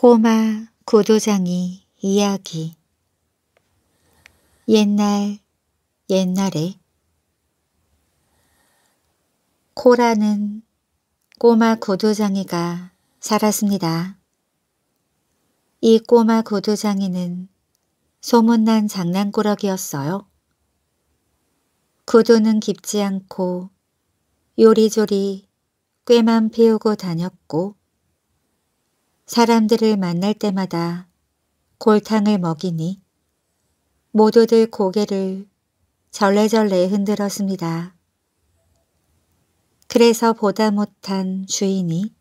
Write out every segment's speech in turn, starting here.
꼬마 구도장이 이야기 옛날 옛날에 코라는 꼬마 구도장이가 살았습니다. 이 꼬마 구도장이는 소문난 장난꾸러기였어요. 구두는 깊지 않고 요리조리 꾀만 피우고 다녔고 사람들을 만날 때마다 골탕을 먹이니 모두들 고개를 절레절레 흔들었습니다. 그래서 보다 못한 주인이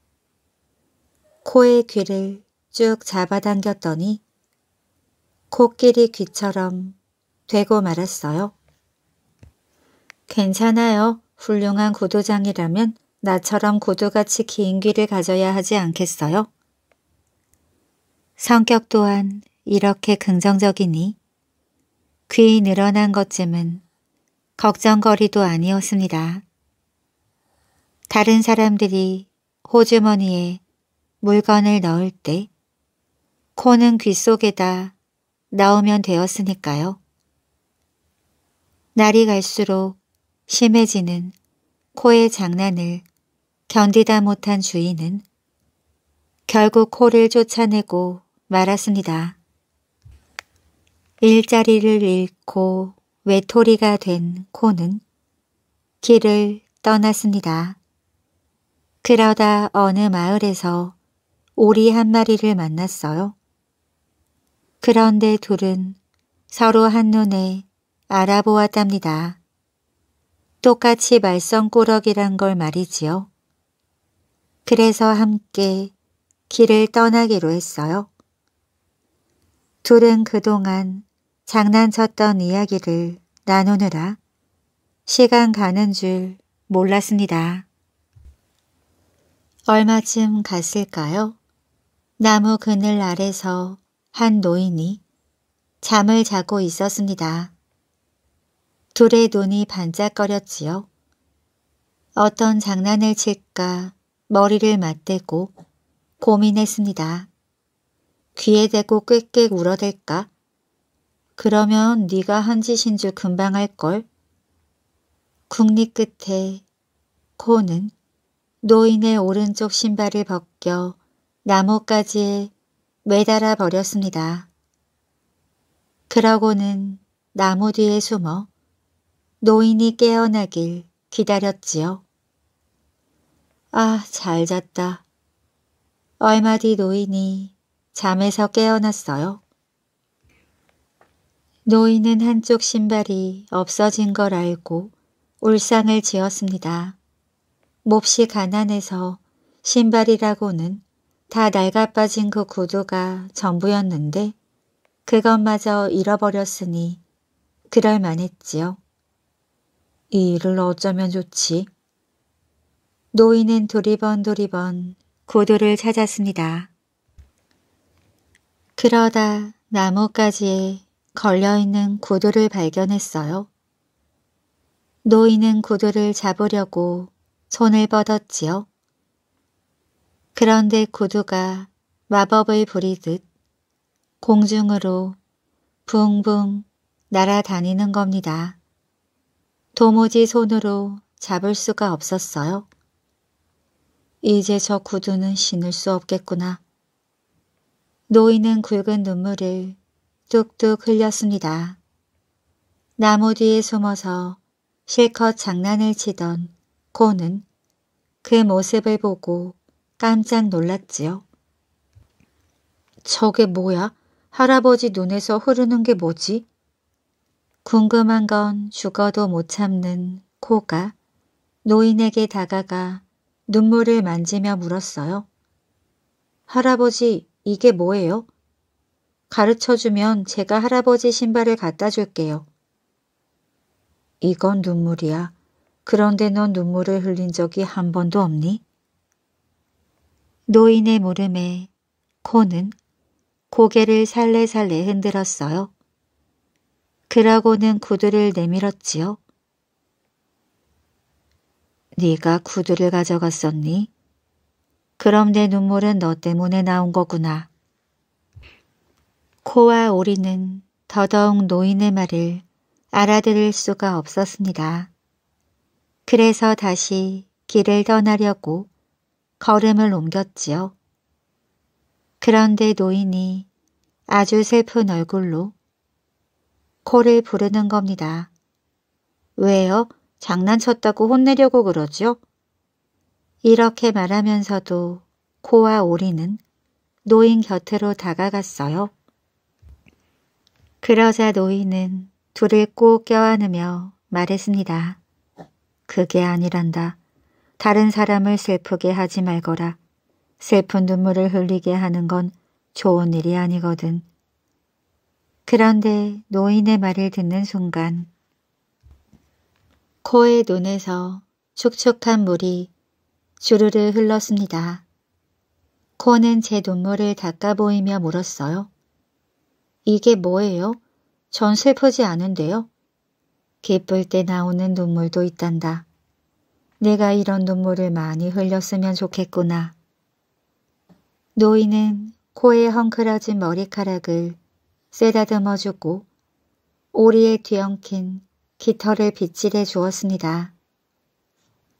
코의 귀를 쭉 잡아당겼더니 코끼리 귀처럼 되고 말았어요. 괜찮아요. 훌륭한 구두장이라면 나처럼 구두같이 긴 귀를 가져야 하지 않겠어요? 성격 또한 이렇게 긍정적이니 귀 늘어난 것쯤은 걱정거리도 아니었습니다. 다른 사람들이 호주머니에 물건을 넣을 때 코는 귀 속에다 넣으면 되었으니까요. 날이 갈수록 심해지는 코의 장난을 견디다 못한 주인은 결국 코를 쫓아내고 말았습니다. 일자리를 잃고 외톨이가 된 코는 길을 떠났습니다. 그러다 어느 마을에서 오리 한 마리를 만났어요. 그런데 둘은 서로 한눈에 알아보았답니다. 똑같이 말썽꾸러기란 걸 말이지요. 그래서 함께 길을 떠나기로 했어요. 둘은 그동안 장난쳤던 이야기를 나누느라 시간 가는 줄 몰랐습니다. 얼마쯤 갔을까요? 나무 그늘 아래서 한 노인이 잠을 자고 있었습니다. 둘의 눈이 반짝거렸지요. 어떤 장난을 칠까 머리를 맞대고 고민했습니다. 귀에 대고 꽥꽥 울어댈까? 그러면 네가 한 짓인 줄 금방 알걸? 국립 끝에 코는 노인의 오른쪽 신발을 벗겨 나뭇가지에 매달아 버렸습니다. 그러고는 나무 뒤에 숨어 노인이 깨어나길 기다렸지요. 아, 잘 잤다. 얼마 뒤 노인이 잠에서 깨어났어요. 노인은 한쪽 신발이 없어진 걸 알고 울상을 지었습니다. 몹시 가난해서 신발이라고는 다 낡아빠진 그 구두가 전부였는데 그것마저 잃어버렸으니 그럴 만했지요. 이 일을 어쩌면 좋지? 노인은 두리번두리번 구두를 찾았습니다. 그러다 나뭇가지에 걸려있는 구두를 발견했어요. 노인은 구두를 잡으려고 손을 뻗었지요. 그런데 구두가 마법을 부리듯 공중으로 붕붕 날아다니는 겁니다. 도무지 손으로 잡을 수가 없었어요. 이제 저 구두는 신을 수 없겠구나. 노인은 굵은 눈물을 뚝뚝 흘렸습니다. 나무 뒤에 숨어서 실컷 장난을 치던 코는 그 모습을 보고 깜짝 놀랐지요. 저게 뭐야? 할아버지 눈에서 흐르는 게 뭐지? 궁금한 건 죽어도 못 참는 코가 노인에게 다가가 눈물을 만지며 물었어요. 할아버지, 이게 뭐예요? 가르쳐주면 제가 할아버지 신발을 갖다 줄게요. 이건 눈물이야. 그런데 넌 눈물을 흘린 적이 한 번도 없니? 노인의 물음에 코는 고개를 살래살래 흔들었어요. 그러고는 구두를 내밀었지요. 네가 구두를 가져갔었니? 그럼 내 눈물은 너 때문에 나온 거구나. 코와 오리는 더더욱 노인의 말을 알아들을 수가 없었습니다. 그래서 다시 길을 떠나려고 걸음을 옮겼지요. 그런데 노인이 아주 슬픈 얼굴로 코를 부르는 겁니다. 왜요? 장난쳤다고 혼내려고 그러죠? 이렇게 말하면서도 코와 오리는 노인 곁으로 다가갔어요. 그러자 노인은 둘을 꼭 껴안으며 말했습니다. 그게 아니란다. 다른 사람을 슬프게 하지 말거라. 슬픈 눈물을 흘리게 하는 건 좋은 일이 아니거든. 그런데 노인의 말을 듣는 순간 코의 눈에서 축축한 물이 주르르 흘렀습니다. 코는 제 눈물을 닦아보이며 물었어요. 이게 뭐예요? 전 슬프지 않은데요. 기쁠 때 나오는 눈물도 있단다. 내가 이런 눈물을 많이 흘렸으면 좋겠구나. 노인은 코에 헝클어진 머리카락을 쓰다듬어 주고 오리에 뒤엉킨 깃털을 빗질해 주었습니다.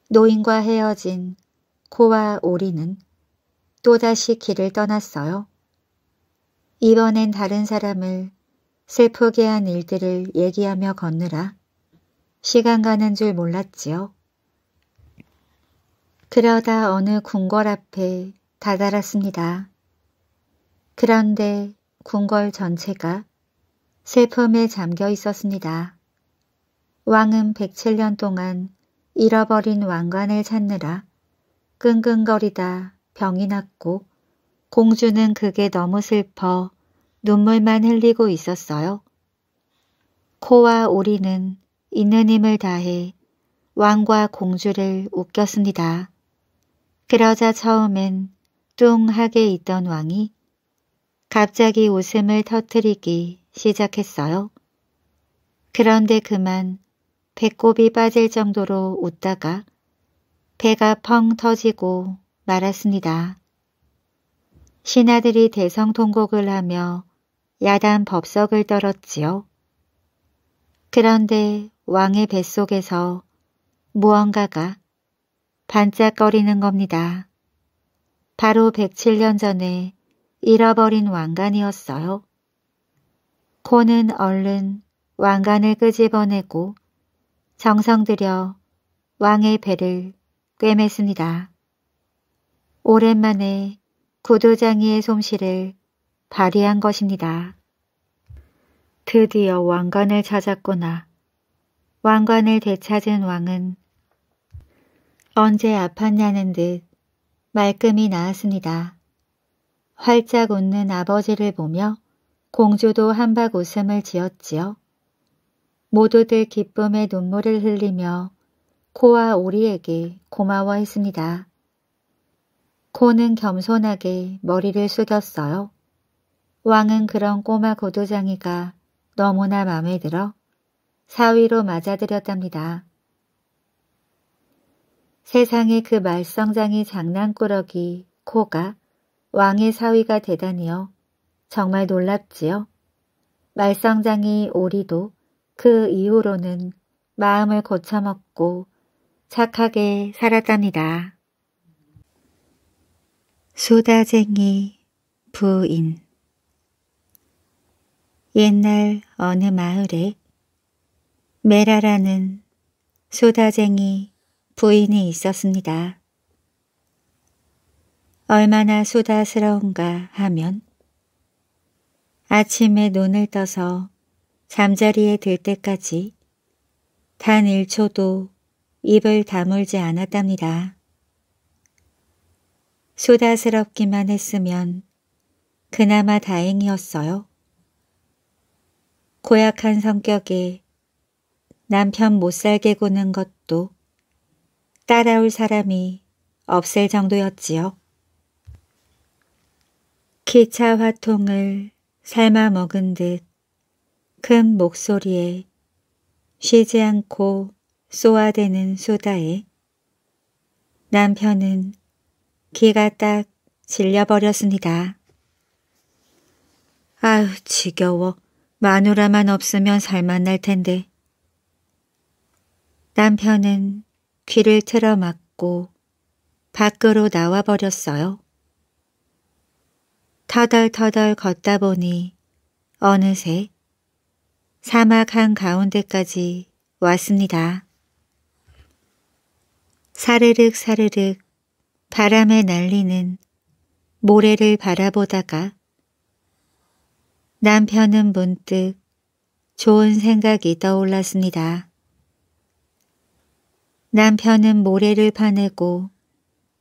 노인과 헤어진 코와 오리는 또다시 길을 떠났어요. 이번엔 다른 사람을 슬프게 한 일들을 얘기하며 걷느라 시간 가는 줄 몰랐지요. 그러다 어느 궁궐 앞에 다다랐습니다. 그런데 궁궐 전체가 슬픔에 잠겨 있었습니다. 왕은 107년 동안 잃어버린 왕관을 찾느라 끙끙거리다 병이 났고 공주는 그게 너무 슬퍼 눈물만 흘리고 있었어요. 코와 오리는 있는 힘을 다해 왕과 공주를 웃겼습니다. 그러자 처음엔 뚱하게 있던 왕이 갑자기 웃음을 터트리기 시작했어요. 그런데 그만 배꼽이 빠질 정도로 웃다가 배가 펑 터지고 말았습니다. 신하들이 대성통곡을 하며 야단 법석을 떨었지요. 그런데 왕의 뱃속에서 무언가가 반짝거리는 겁니다. 바로 107년 전에 잃어버린 왕관이었어요. 코는 얼른 왕관을 끄집어내고 정성들여 왕의 배를 꿰맸습니다. 오랜만에 구도장이의 솜씨를 발휘한 것입니다. 드디어 왕관을 찾았구나. 왕관을 되찾은 왕은 언제 아팠냐는 듯 말끔히 나았습니다. 활짝 웃는 아버지를 보며 공주도 한박 웃음을 지었지요. 모두들 기쁨의 눈물을 흘리며 코와 오리에게 고마워했습니다. 코는 겸손하게 머리를 숙였어요. 왕은 그런 꼬마 고도장이가 너무나 마음에 들어 사위로 맞아들였답니다. 세상에 그 말썽장이 장난꾸러기 코가 왕의 사위가 되다니요. 정말 놀랍지요. 말썽장이 오리도 그 이후로는 마음을 고쳐먹고 착하게 살았답니다. 소다쟁이 부인 옛날 어느 마을에 메라라는 소다쟁이 부인이 있었습니다. 얼마나 소다스러운가 하면 아침에 눈을 떠서 잠자리에 들 때까지 단 1초도 입을 다물지 않았답니다. 소다스럽기만 했으면 그나마 다행이었어요. 고약한 성격에 남편 못살게 구는 것도 따라올 사람이 없을 정도였지요. 기차 화통을 삶아 먹은 듯 큰 목소리에 쉬지 않고 쏘아대는 쏘다에 남편은 기가 딱 질려버렸습니다. 아유 지겨워. 마누라만 없으면 살만 날 텐데. 남편은 귀를 틀어막고 밖으로 나와버렸어요. 터덜터덜 걷다 보니 어느새 사막 한가운데까지 왔습니다. 사르륵 사르륵 바람에 날리는 모래를 바라보다가 남편은 문득 좋은 생각이 떠올랐습니다. 남편은 모래를 파내고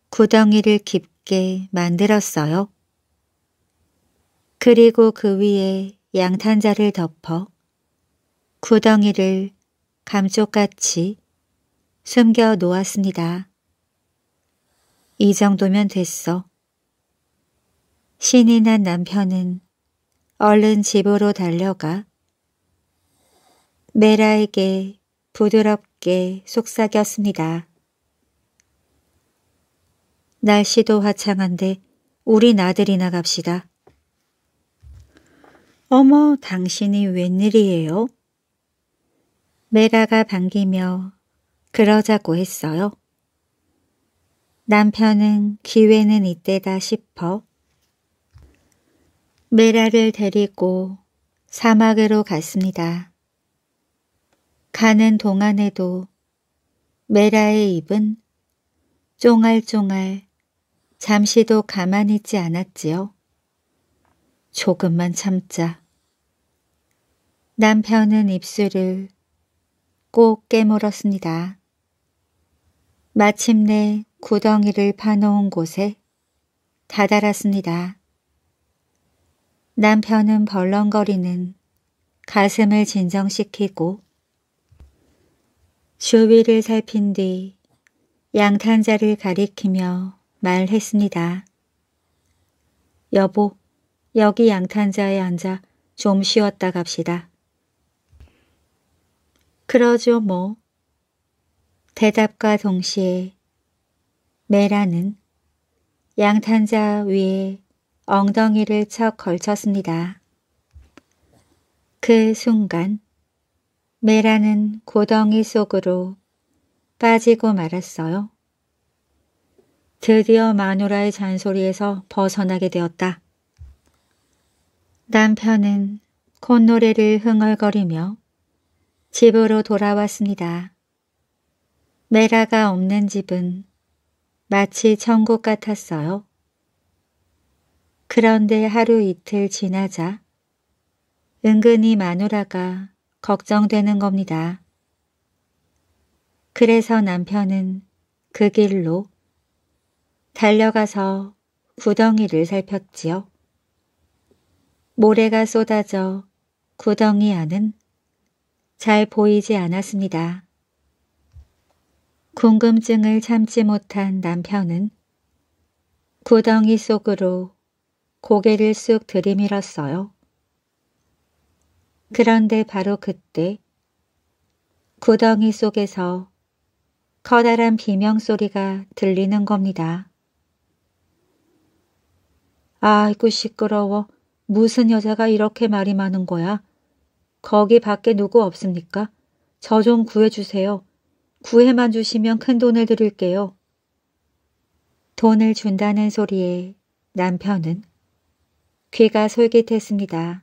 구덩이를 깊게 만들었어요. 그리고 그 위에 양탄자를 덮어 구덩이를 감쪽같이 숨겨 놓았습니다. 이 정도면 됐어. 신이 난 남편은 얼른 집으로 달려가 메라에게 부드럽게 속삭였습니다. 날씨도 화창한데 우리 나들이나 갑시다. 어머 당신이 웬일이에요? 메라가 반기며 그러자고 했어요. 남편은 기회는 이때다 싶어 메라를 데리고 사막으로 갔습니다. 가는 동안에도 메라의 입은 쫑알쫑알 잠시도 가만히 있지 않았지요. 조금만 참자. 남편은 입술을 꼭 깨물었습니다. 마침내 구덩이를 파놓은 곳에 다다랐습니다. 남편은 벌렁거리는 가슴을 진정시키고 주위를 살핀 뒤 양탄자를 가리키며 말했습니다. 여보, 여기 양탄자에 앉아 좀 쉬었다 갑시다. 그러죠 뭐. 대답과 동시에 메라는 양탄자 위에 엉덩이를 척 걸쳤습니다. 그 순간 메라는 고덩이 속으로 빠지고 말았어요. 드디어 마누라의 잔소리에서 벗어나게 되었다. 남편은 콧노래를 흥얼거리며 집으로 돌아왔습니다. 메라가 없는 집은 마치 천국 같았어요. 그런데 하루 이틀 지나자 은근히 마누라가 걱정되는 겁니다. 그래서 남편은 그 길로 달려가서 구덩이를 살폈지요. 모래가 쏟아져 구덩이 안은 잘 보이지 않았습니다. 궁금증을 참지 못한 남편은 구덩이 속으로 고개를 쑥 들이밀었어요. 그런데 바로 그때 구덩이 속에서 커다란 비명소리가 들리는 겁니다. 아이고 시끄러워. 무슨 여자가 이렇게 말이 많은 거야? 거기 밖에 누구 없습니까? 저 좀 구해주세요. 구해만 주시면 큰 돈을 드릴게요. 돈을 준다는 소리에 남편은 귀가 솔깃했습니다.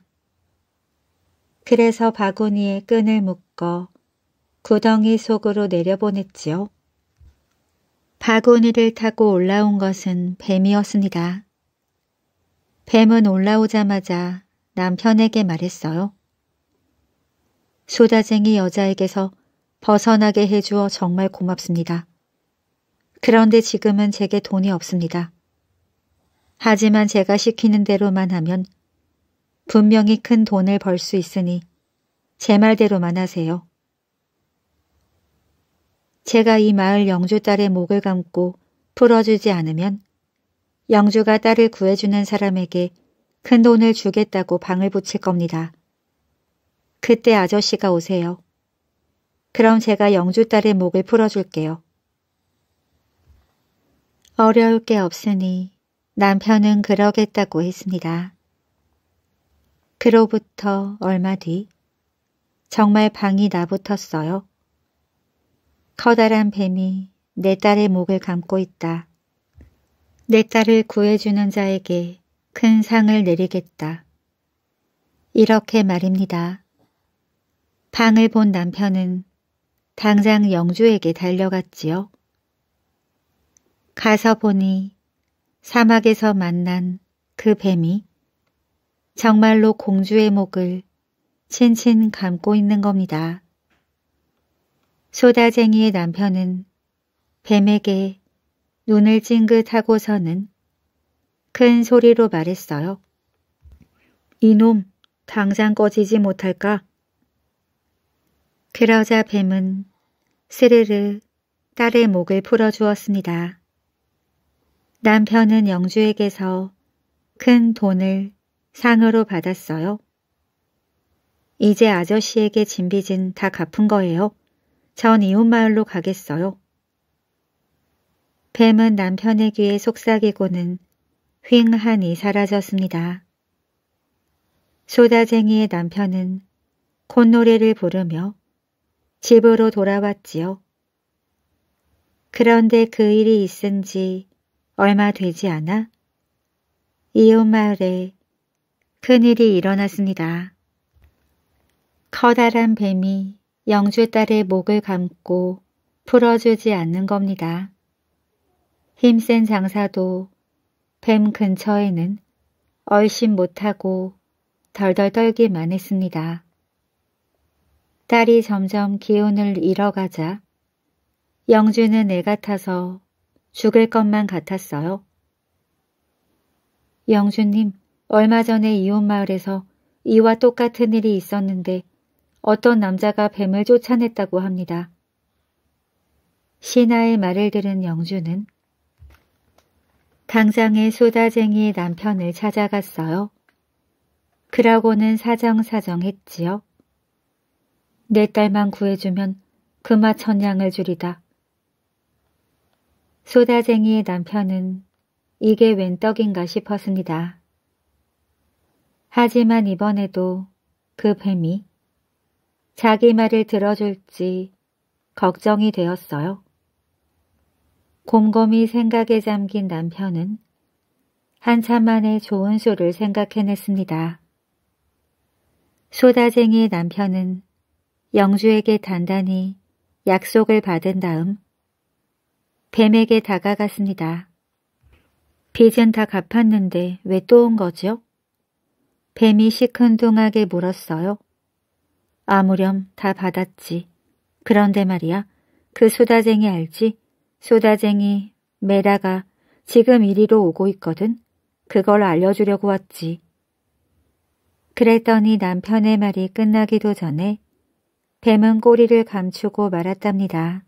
그래서 바구니에 끈을 묶어 구덩이 속으로 내려보냈지요. 바구니를 타고 올라온 것은 뱀이었습니다. 뱀은 올라오자마자 남편에게 말했어요. 소다쟁이 여자에게서 벗어나게 해주어 정말 고맙습니다. 그런데 지금은 제게 돈이 없습니다. 하지만 제가 시키는 대로만 하면 분명히 큰 돈을 벌 수 있으니 제 말대로만 하세요. 제가 이 마을 영주 딸의 목을 감고 풀어주지 않으면 영주가 딸을 구해주는 사람에게 큰 돈을 주겠다고 방을 붙일 겁니다. 그때 아저씨가 오세요. 그럼 제가 영주 딸의 목을 풀어줄게요. 어려울 게 없으니 남편은 그러겠다고 했습니다. 그로부터 얼마 뒤 정말 방이 나붙었어요. 커다란 뱀이 내 딸의 목을 감고 있다. 내 딸을 구해주는 자에게 큰 상을 내리겠다. 이렇게 말입니다. 방을 본 남편은 당장 영주에게 달려갔지요. 가서 보니 사막에서 만난 그 뱀이 정말로 공주의 목을 친친 감고 있는 겁니다. 소다쟁이의 남편은 뱀에게 눈을 찡긋하고서는 큰 소리로 말했어요. 이놈 당장 꺼지지 못할까? 그러자 뱀은 스르르 딸의 목을 풀어주었습니다. 남편은 영주에게서 큰 돈을 상으로 받았어요. 이제 아저씨에게 진비진다 갚은 거예요. 전 이웃마을로 가겠어요. 뱀은 남편의 귀에 속삭이고는 휑하니 사라졌습니다. 소다쟁이의 남편은 콧노래를 부르며 집으로 돌아왔지요. 그런데 그 일이 있은 지 얼마 되지 않아 이웃마을에 큰일이 일어났습니다. 커다란 뱀이 영주 딸의 목을 감고 풀어주지 않는 겁니다. 힘센 장사도 뱀 근처에는 얼씬 못하고 덜덜 떨기만 했습니다. 딸이 점점 기운을 잃어가자 영주는 애 같아서 죽을 것만 같았어요. 영주님, 얼마 전에 이웃마을에서 이와 똑같은 일이 있었는데 어떤 남자가 뱀을 쫓아냈다고 합니다. 신하의 말을 들은 영주는 당장의 소다쟁이 남편을 찾아갔어요. 그러고는 사정사정했지요. 내 딸만 구해주면 그마 천냥을 줄이다 소다쟁이의 남편은 이게 웬 떡인가 싶었습니다. 하지만 이번에도 그 뱀이 자기 말을 들어줄지 걱정이 되었어요. 곰곰이 생각에 잠긴 남편은 한참 만에 좋은 수를 생각해냈습니다. 소다쟁이의 남편은 영주에게 단단히 약속을 받은 다음 뱀에게 다가갔습니다. 빚은 다 갚았는데 왜 또 온 거죠? 뱀이 시큰둥하게 물었어요. 아무렴 다 받았지. 그런데 말이야 그 소다쟁이 알지? 소다쟁이 메다가 지금 이리로 오고 있거든. 그걸 알려주려고 왔지. 그랬더니 남편의 말이 끝나기도 전에 뱀은 꼬리를 감추고 말았답니다.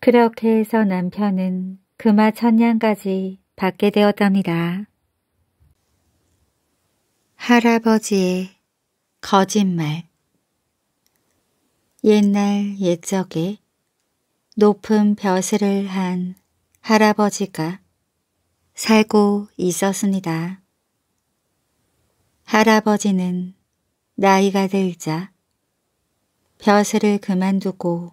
그렇게 해서 남편은 그마 천냥까지 받게 되었답니다. 할아버지의 거짓말 옛날 옛적에 높은 벼슬을 한 할아버지가 살고 있었습니다. 할아버지는 나이가 들자 벼슬을 그만두고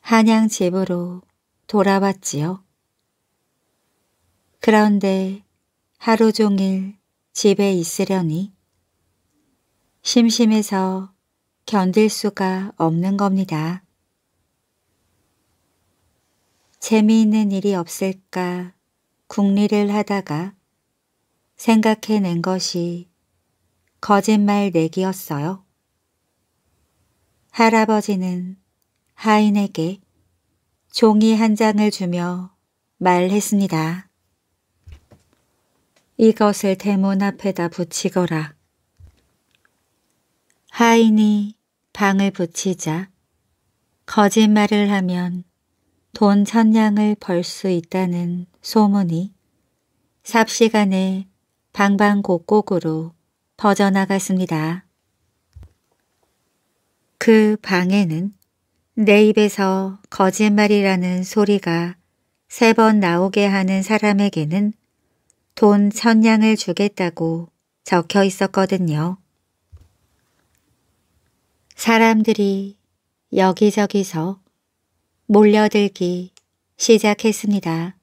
한양 집으로 돌아왔지요. 그런데 하루 종일 집에 있으려니 심심해서 견딜 수가 없는 겁니다. 재미있는 일이 없을까 궁리를 하다가 생각해낸 것이 거짓말 내기였어요. 할아버지는 하인에게 종이 한 장을 주며 말했습니다. 이것을 대문 앞에다 붙이거라. 하인이 방을 붙이자 거짓말을 하면 돈 천냥을 벌 수 있다는 소문이 삽시간에 방방곡곡으로 퍼져나갔습니다. 그 방에는 내 입에서 거짓말이라는 소리가 세 번 나오게 하는 사람에게는 돈 천냥을 주겠다고 적혀 있었거든요. 사람들이 여기저기서 몰려들기 시작했습니다.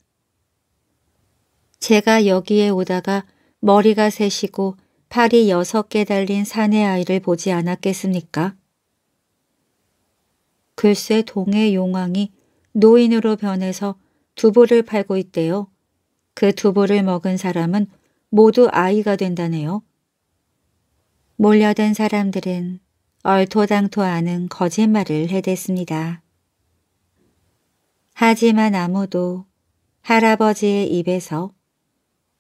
제가 여기에 오다가 머리가 셋이고 팔이 여섯 개 달린 사내 아이를 보지 않았겠습니까? 글쎄 동해 용왕이 노인으로 변해서 두부를 팔고 있대요. 그 두부를 먹은 사람은 모두 아이가 된다네요. 몰려든 사람들은 얼토당토 않은 거짓말을 해댔습니다. 하지만 아무도 할아버지의 입에서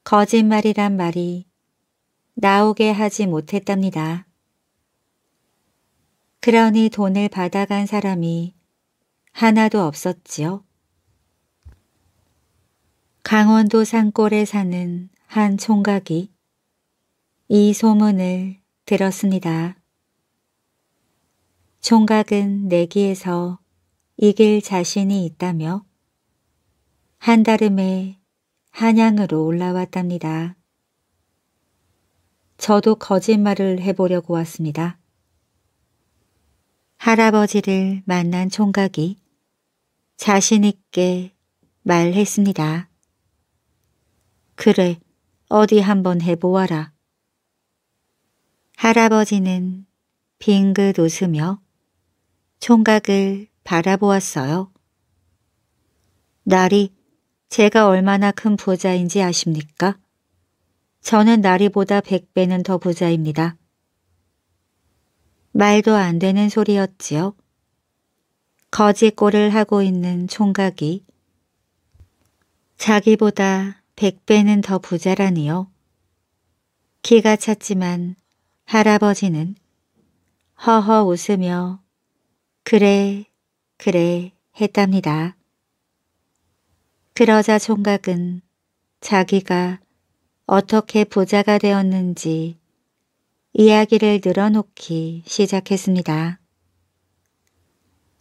거짓말이란 말이 나오게 하지 못했답니다. 그러니 돈을 받아간 사람이 하나도 없었지요. 강원도 산골에 사는 한 총각이 이 소문을 들었습니다. 총각은 내기에서 이길 자신이 있다며 한달음에 한양으로 올라왔답니다. 저도 거짓말을 해보려고 왔습니다. 할아버지를 만난 총각이 자신있게 말했습니다. 그래, 어디 한번 해보아라. 할아버지는 빙긋 웃으며 총각을 바라보았어요. 날이 제가 얼마나 큰 부자인지 아십니까? 저는 나리보다 백배는더 부자입니다. 말도 안 되는 소리였지요. 거짓골을 하고 있는 총각이 자기보다 백배는 더 부자라니요. 기가 찼지만 할아버지는 허허 웃으며 그래 그래 했답니다. 그러자 총각은 자기가 어떻게 부자가 되었는지 이야기를 늘어놓기 시작했습니다.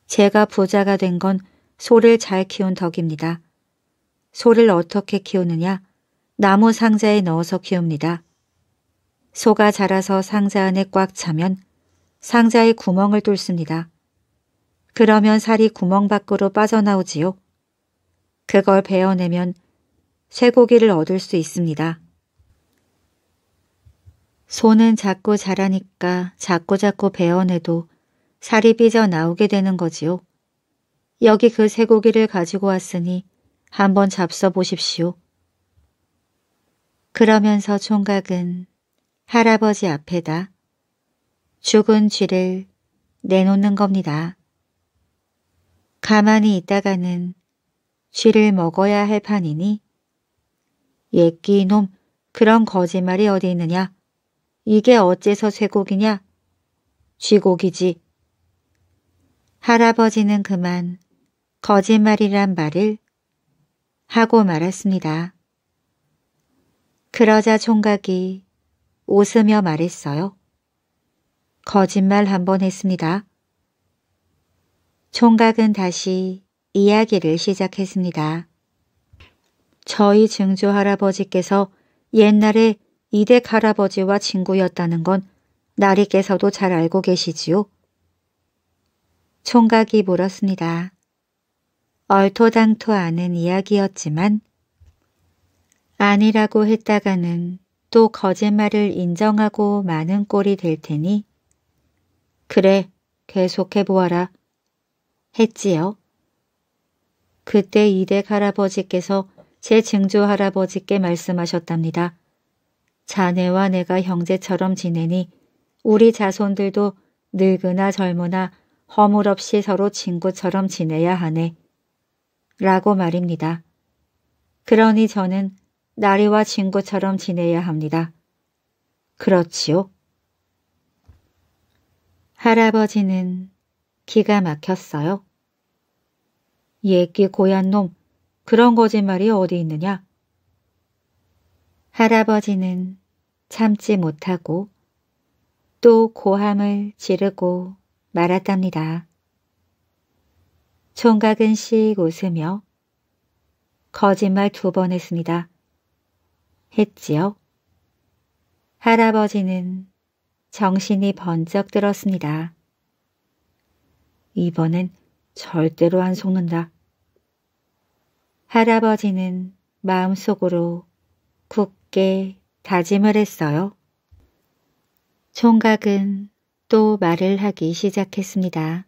제가 부자가 된 건 소를 잘 키운 덕입니다. 소를 어떻게 키우느냐? 나무 상자에 넣어서 키웁니다. 소가 자라서 상자 안에 꽉 차면 상자에 구멍을 뚫습니다. 그러면 살이 구멍 밖으로 빠져나오지요. 그걸 베어내면 쇠고기를 얻을 수 있습니다. 손은 작고 자라니까 작고 작고 베어내도 살이 삐져 나오게 되는 거지요. 여기 그 쇠고기를 가지고 왔으니 한번 잡숴 보십시오. 그러면서 총각은 할아버지 앞에다 죽은 쥐를 내놓는 겁니다. 가만히 있다가는 쥐를 먹어야 할 판이니 옛끼 놈 그런 거짓말이 어디 있느냐 이게 어째서 쇠고기냐? 쥐고기지. 할아버지는 그만 거짓말이란 말을 하고 말았습니다. 그러자 총각이 웃으며 말했어요. 거짓말 한 번 했습니다. 총각은 다시 이야기를 시작했습니다. 저희 증조 할아버지께서 옛날에 이댁 할아버지와 친구였다는 건 나리께서도 잘 알고 계시지요? 총각이 물었습니다. 얼토당토 않은 이야기였지만 아니라고 했다가는 또 거짓말을 인정하고 많은 꼴이 될 테니 그래 계속해보아라 했지요. 그때 이댁 할아버지께서 제 증조 할아버지께 말씀하셨답니다. 자네와 내가 형제처럼 지내니 우리 자손들도 늙으나 젊으나 허물없이 서로 친구처럼 지내야 하네. 라고 말입니다. 그러니 저는 나리와 친구처럼 지내야 합니다. 그렇지요? 할아버지는 기가 막혔어요. 예끼 고얀 놈, 그런 거짓말이 어디 있느냐? 할아버지는 참지 못하고 또 고함을 지르고 말았답니다. 총각은 씩 웃으며 거짓말 두 번 했습니다. 했지요. 할아버지는 정신이 번쩍 들었습니다. 이번엔 절대로 안 속는다. 할아버지는 마음속으로 굳 함께 다짐을 했어요. 총각은 또 말을 하기 시작했습니다.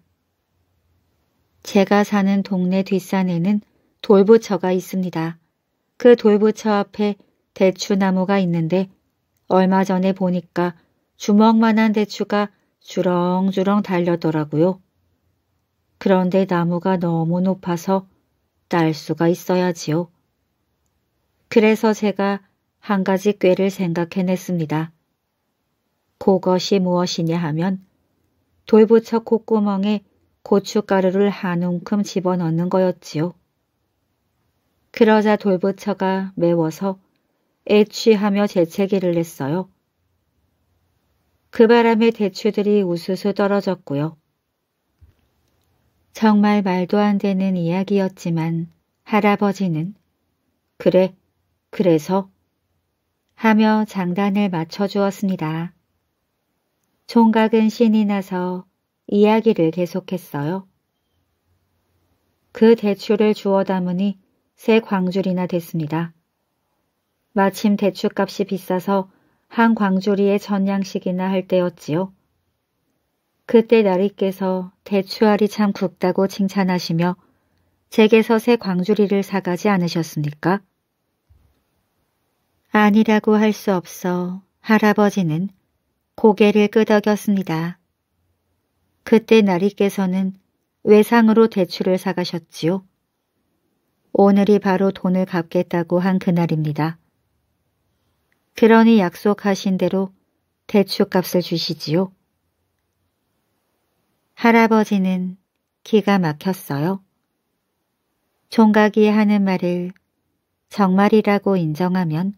제가 사는 동네 뒷산에는 돌부처가 있습니다. 그 돌부처 앞에 대추나무가 있는데 얼마 전에 보니까 주먹만한 대추가 주렁주렁 달려더라고요. 그런데 나무가 너무 높아서 딸 수가 있어야지요. 그래서 제가 한 가지 꾀를 생각해냈습니다. 그것이 무엇이냐 하면 돌부처 콧구멍에 고춧가루를 한 움큼 집어넣는 거였지요. 그러자 돌부처가 매워서 애취하며 재채기를 냈어요. 그 바람에 대추들이 우수수 떨어졌고요. 정말 말도 안 되는 이야기였지만 할아버지는 그래, 그래서 하며 장단을 맞춰주었습니다. 총각은 신이 나서 이야기를 계속했어요. 그 대추를 주워 담으니 세 광줄이나 됐습니다. 마침 대추값이 비싸서 한 광주리의 전양식이나 할 때였지요. 그때 나리께서 대추알이 참 굵다고 칭찬하시며 제게서 새 광주리를 사가지 않으셨습니까? 아니라고 할 수 없어 할아버지는 고개를 끄덕였습니다. 그때 나리께서는 외상으로 대출을 사가셨지요. 오늘이 바로 돈을 갚겠다고 한 그날입니다. 그러니 약속하신 대로 대출값을 주시지요. 할아버지는 기가 막혔어요. 종각이 하는 말을 정말이라고 인정하면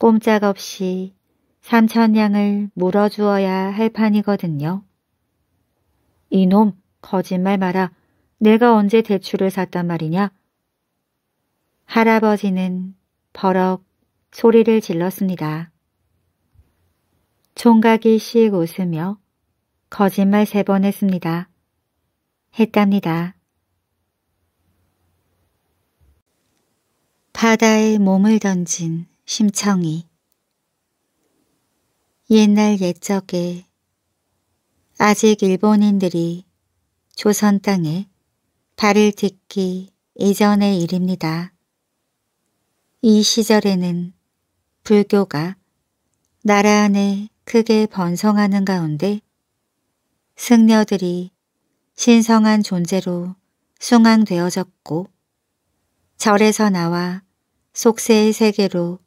꼼짝없이 삼천냥을 물어주어야 할 판이거든요. 이놈 거짓말 마라. 내가 언제 대출을 샀단 말이냐? 할아버지는 버럭 소리를 질렀습니다. 총각이 씩 웃으며 거짓말 세 번 했습니다. 했답니다. 바다에 몸을 던진 심청이 옛날 옛적에 아직 일본인들이 조선 땅에 발을 딛기 이전의 일입니다. 이 시절에는 불교가 나라 안에 크게 번성하는 가운데 승려들이 신성한 존재로 숭앙되어졌고 절에서 나와 속세의 세계로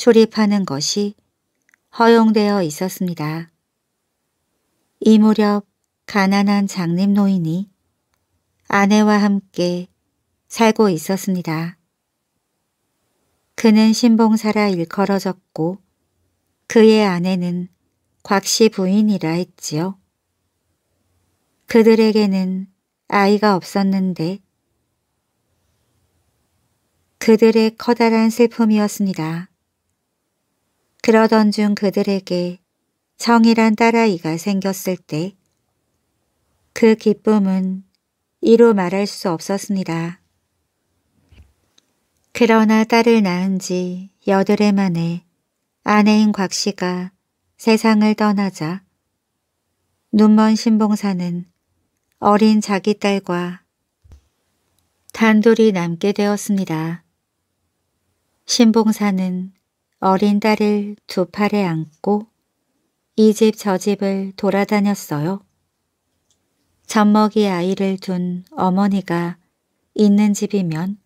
출입하는 것이 허용되어 있었습니다. 이 무렵 가난한 장님 노인이 아내와 함께 살고 있었습니다. 그는 신봉사라 일컬어졌고 그의 아내는 곽씨 부인이라 했지요. 그들에게는 아이가 없었는데 그들의 커다란 슬픔이었습니다. 그러던 중 그들에게 정이란 딸아이가 생겼을 때 그 기쁨은 이로 말할 수 없었습니다. 그러나 딸을 낳은 지 여드레 만에 아내인 곽씨가 세상을 떠나자 눈먼 신봉사는 어린 자기 딸과 단둘이 남게 되었습니다. 신봉사는 어린 딸을 두 팔에 안고 이 집 저 집을 돌아다녔어요. 젖먹이 아이를 둔 어머니가 있는 집이면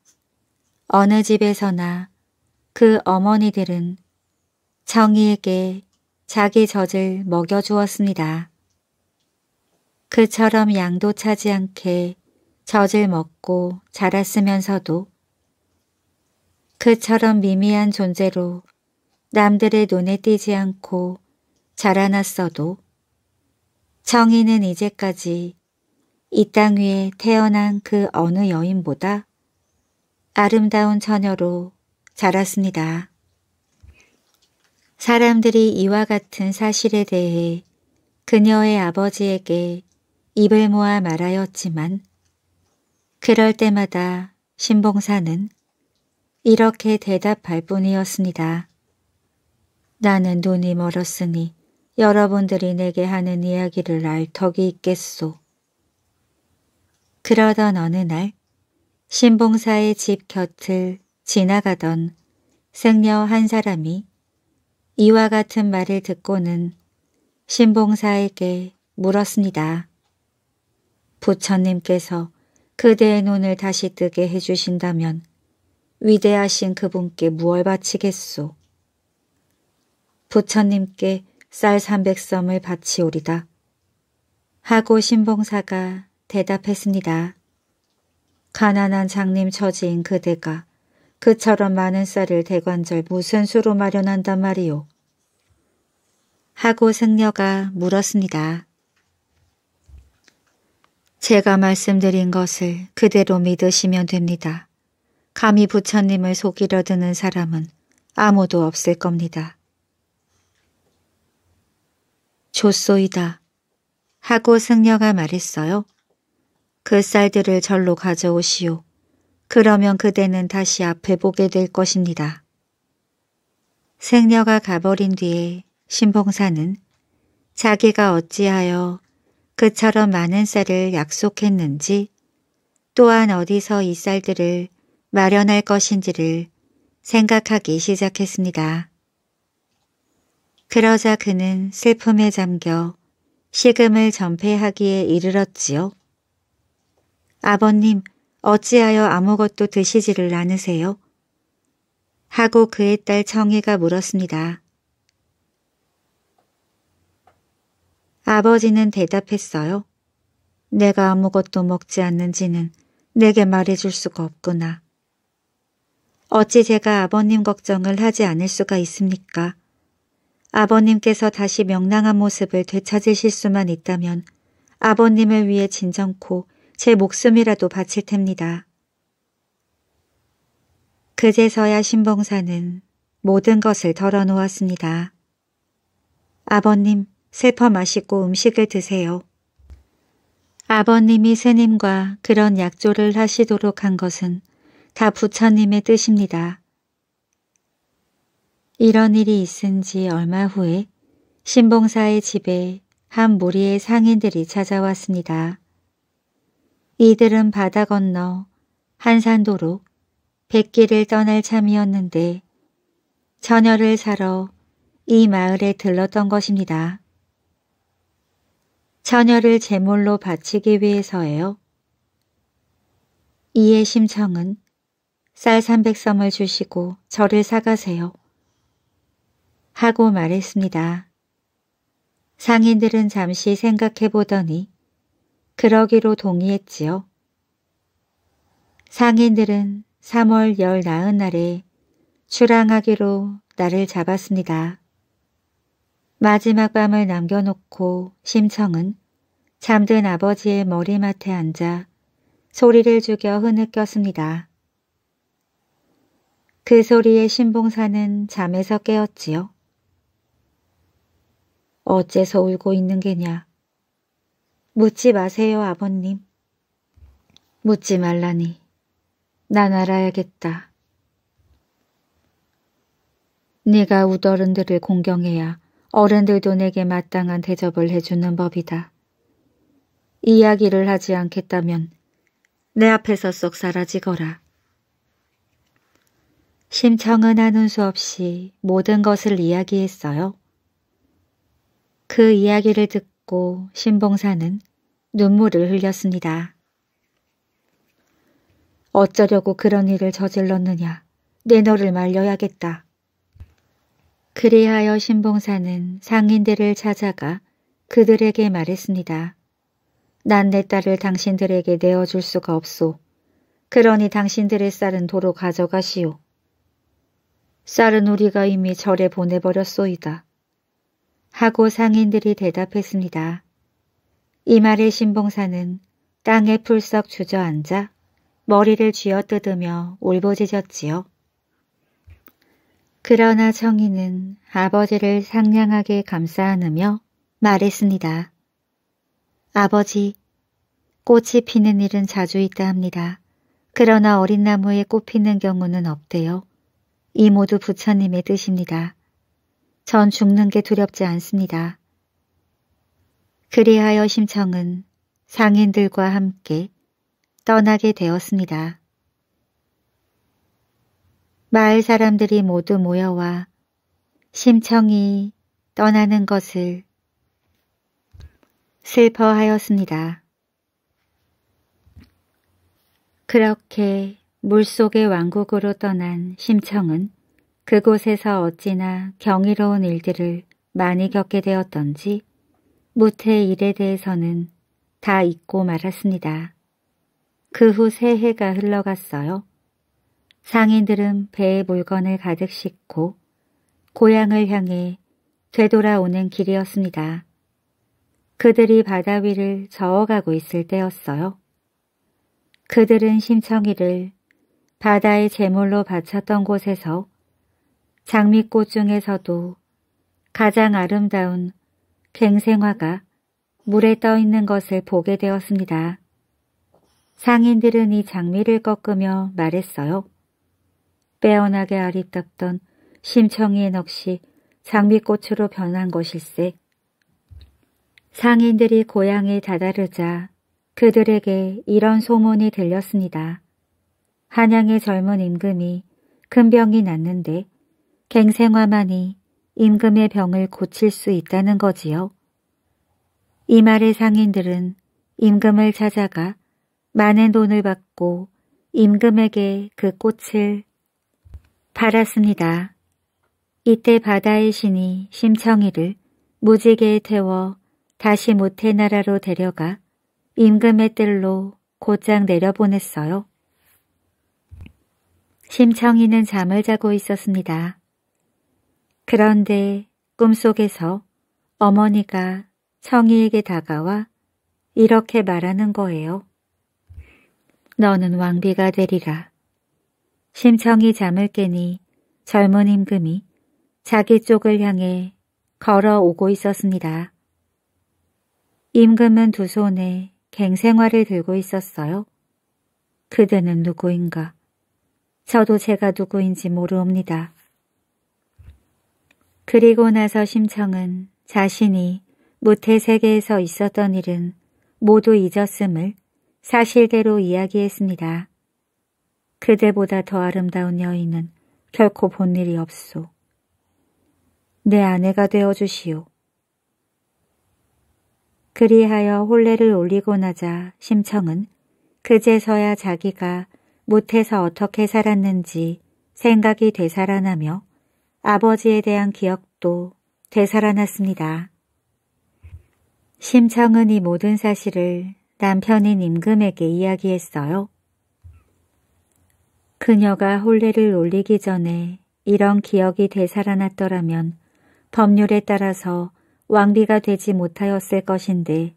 어느 집에서나 그 어머니들은 정희에게 자기 젖을 먹여주었습니다. 그처럼 양도 차지 않게 젖을 먹고 자랐으면서도 그처럼 미미한 존재로 남들의 눈에 띄지 않고 자라났어도 정의는 이제까지 이 땅 위에 태어난 그 어느 여인보다 아름다운 처녀로 자랐습니다. 사람들이 이와 같은 사실에 대해 그녀의 아버지에게 입을 모아 말하였지만 그럴 때마다 신봉사는 이렇게 대답할 뿐이었습니다. 나는 눈이 멀었으니 여러분들이 내게 하는 이야기를 알 덕이 있겠소. 그러던 어느 날 신봉사의 집 곁을 지나가던 생녀 한 사람이 이와 같은 말을 듣고는 신봉사에게 물었습니다. 부처님께서 그대의 눈을 다시 뜨게 해주신다면 위대하신 그분께 무얼 바치겠소? 부처님께 쌀3 0 0 섬을 바치오리다. 하고 신봉사가 대답했습니다. 가난한 장님 처지인 그대가 그처럼 많은 쌀을 대관절 무슨 수로 마련한단 말이오. 하고 승려가 물었습니다. 제가 말씀드린 것을 그대로 믿으시면 됩니다. 감히 부처님을 속이려 드는 사람은 아무도 없을 겁니다. 좋소이다. 하고 승려가 말했어요. 그 쌀들을 절로 가져오시오. 그러면 그대는 다시 앞에 보게 될 것입니다. 승려가 가버린 뒤에 신봉사는 자기가 어찌하여 그처럼 많은 쌀을 약속했는지 또한 어디서 이 쌀들을 마련할 것인지를 생각하기 시작했습니다. 그러자 그는 슬픔에 잠겨 시금을 전폐하기에 이르렀지요. 아버님, 어찌하여 아무것도 드시지를 않으세요? 하고 그의 딸 청이가 물었습니다. 아버지는 대답했어요. 내가 아무것도 먹지 않는지는 내게 말해줄 수가 없구나. 어찌 제가 아버님 걱정을 하지 않을 수가 있습니까? 아버님께서 다시 명랑한 모습을 되찾으실 수만 있다면 아버님을 위해 진정코 제 목숨이라도 바칠 탭니다. 그제서야 신봉사는 모든 것을 덜어놓았습니다. 아버님, 슬퍼 마시고 음식을 드세요. 아버님이 스님과 그런 약조를 하시도록 한 것은 다 부처님의 뜻입니다. 이런 일이 있은 지 얼마 후에 신봉사의 집에 한 무리의 상인들이 찾아왔습니다. 이들은 바다 건너 한산도로 백길을 떠날 참이었는데 처녀를 사러 이 마을에 들렀던 것입니다. 처녀를 제물로 바치기 위해서예요. 이에 심청은 쌀 300섬을 주시고 저를 사가세요. 하고 말했습니다. 상인들은 잠시 생각해 보더니 그러기로 동의했지요. 상인들은 3월 열 나은 날에 출항하기로 나를 잡았습니다. 마지막 밤을 남겨놓고 심청은 잠든 아버지의 머리맡에 앉아 소리를 죽여 흐느꼈습니다. 그 소리에 신봉사는 잠에서 깨었지요. 어째서 울고 있는 게냐. 묻지 마세요, 아버님. 묻지 말라니. 난 알아야겠다. 네가 우더른들을 공경해야 어른들도 내게 마땅한 대접을 해주는 법이다. 이야기를 하지 않겠다면 내 앞에서 쏙 사라지거라. 심청은 하는 수 없이 모든 것을 이야기했어요. 그 이야기를 듣고 신봉사는 눈물을 흘렸습니다. 어쩌려고 그런 일을 저질렀느냐. 내 너를 말려야겠다. 그리하여 신봉사는 상인들을 찾아가 그들에게 말했습니다. 난 내 딸을 당신들에게 내어줄 수가 없소. 그러니 당신들의 쌀은 도로 가져가시오. 쌀은 우리가 이미 절에 보내버렸소이다. 하고 상인들이 대답했습니다. 이 말에 신봉사는 땅에 풀썩 주저앉아 머리를 쥐어뜯으며 울부짖었지요 그러나 청인은 아버지를 상냥하게 감싸 안으며 말했습니다. 아버지, 꽃이 피는 일은 자주 있다 합니다. 그러나 어린 나무에 꽃 피는 경우는 없대요. 이 모두 부처님의 뜻입니다. 전 죽는 게 두렵지 않습니다. 그리하여 심청은 상인들과 함께 떠나게 되었습니다. 마을 사람들이 모두 모여와 심청이 떠나는 것을 슬퍼하였습니다. 그렇게 물속의 왕국으로 떠난 심청은 그곳에서 어찌나 경이로운 일들을 많이 겪게 되었던지 무태 일에 대해서는 다 잊고 말았습니다. 그 후새 해가 흘러갔어요. 상인들은 배에 물건을 가득 싣고 고향을 향해 되돌아오는 길이었습니다. 그들이 바다 위를 저어가고 있을 때였어요. 그들은 심청이를 바다의 제물로 바쳤던 곳에서 장미꽃 중에서도 가장 아름다운 갱생화가 물에 떠 있는 것을 보게 되었습니다. 상인들은 이 장미를 꺾으며 말했어요. 빼어나게 아리답던 심청이의 넋이 장미꽃으로 변한 것일세. 상인들이 고향에 다다르자 그들에게 이런 소문이 들렸습니다. 한양의 젊은 임금이 큰병이 났는데 갱생화만이 임금의 병을 고칠 수 있다는 거지요. 이 말의 상인들은 임금을 찾아가 많은 돈을 받고 임금에게 그 꽃을 팔았습니다. 이때 바다의 신이 심청이를 무지개에 태워 다시 모태나라로 데려가 임금의 뜰로 곧장 내려보냈어요. 심청이는 잠을 자고 있었습니다. 그런데 꿈속에서 어머니가 성희에게 다가와 이렇게 말하는 거예요. 너는 왕비가 되리라. 심청이 잠을 깨니 젊은 임금이 자기 쪽을 향해 걸어오고 있었습니다. 임금은 두 손에 갱생화를 들고 있었어요. 그대는 누구인가? 저도 제가 누구인지 모르옵니다. 그리고 나서 심청은 자신이 무태 세계에서 있었던 일은 모두 잊었음을 사실대로 이야기했습니다. 그대보다 더 아름다운 여인은 결코 본 일이 없소. 내 아내가 되어 주시오. 그리하여 혼례를 올리고 나자 심청은 그제서야 자기가 못해서 어떻게 살았는지 생각이 되살아나며 아버지에 대한 기억도 되살아났습니다. 심청은 이 모든 사실을 남편인 임금에게 이야기했어요. 그녀가 혼례를 올리기 전에 이런 기억이 되살아났더라면 법률에 따라서 왕비가 되지 못하였을 것인데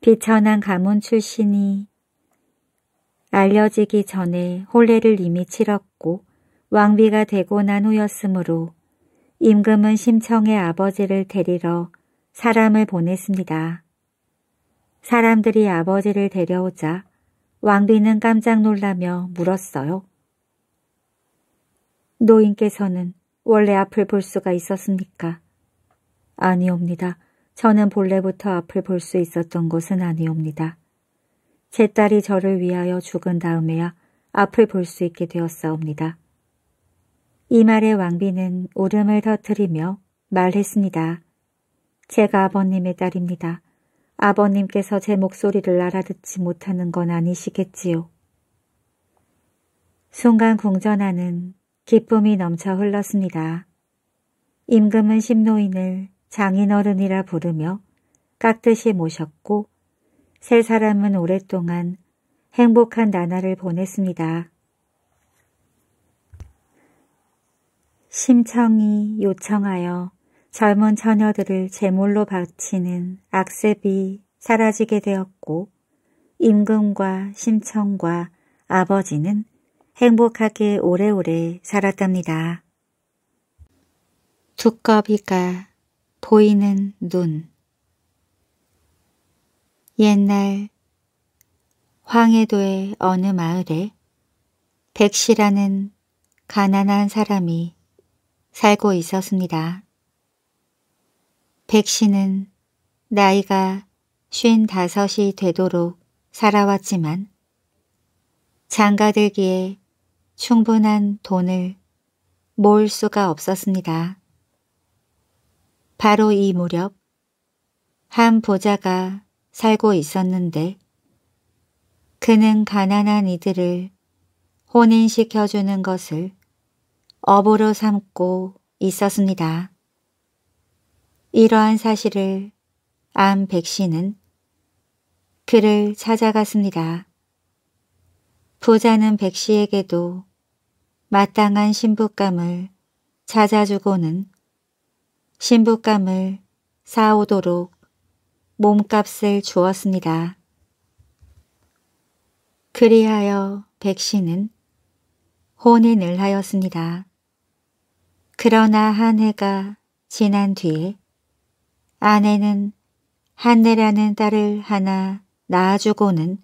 비천한 가문 출신이 알려지기 전에 혼례를 이미 치렀고 왕비가 되고 난 후였으므로 임금은 심청의 아버지를 데리러 사람을 보냈습니다. 사람들이 아버지를 데려오자 왕비는 깜짝 놀라며 물었어요. 노인께서는 원래 앞을 볼 수가 있었습니까? 아니옵니다. 저는 본래부터 앞을 볼 수 있었던 것은 아니옵니다. 제 딸이 저를 위하여 죽은 다음에야 앞을 볼 수 있게 되었사옵니다. 이 말에 왕비는 울음을 터뜨리며 말했습니다. 제가 아버님의 딸입니다. 아버님께서 제 목소리를 알아듣지 못하는 건 아니시겠지요. 순간 궁전하는 기쁨이 넘쳐 흘렀습니다. 임금은 심노인을 장인어른이라 부르며 깍듯이 모셨고 세 사람은 오랫동안 행복한 나날을 보냈습니다. 심청이 요청하여 젊은 처녀들을 제물로 바치는 악셉이 사라지게 되었고 임금과 심청과 아버지는 행복하게 오래오래 살았답니다. 두꺼비가 보이는 눈 옛날 황해도의 어느 마을에 백시라는 가난한 사람이 살고 있었습니다. 백 씨는 나이가 55이 되도록 살아왔지만 장가들기에 충분한 돈을 모을 수가 없었습니다. 바로 이 무렵 한 보자가 살고 있었는데 그는 가난한 이들을 혼인시켜주는 것을 업으로 삼고 있었습니다. 이러한 사실을 암 백씨는 그를 찾아갔습니다. 부자는 백씨에게도 마땅한 신부감을 찾아주고는 신부감을 사오도록 몸값을 주었습니다. 그리하여 백씨는 혼인을 하였습니다. 그러나 한 해가 지난 뒤에 아내는 한내라는 딸을 하나 낳아주고는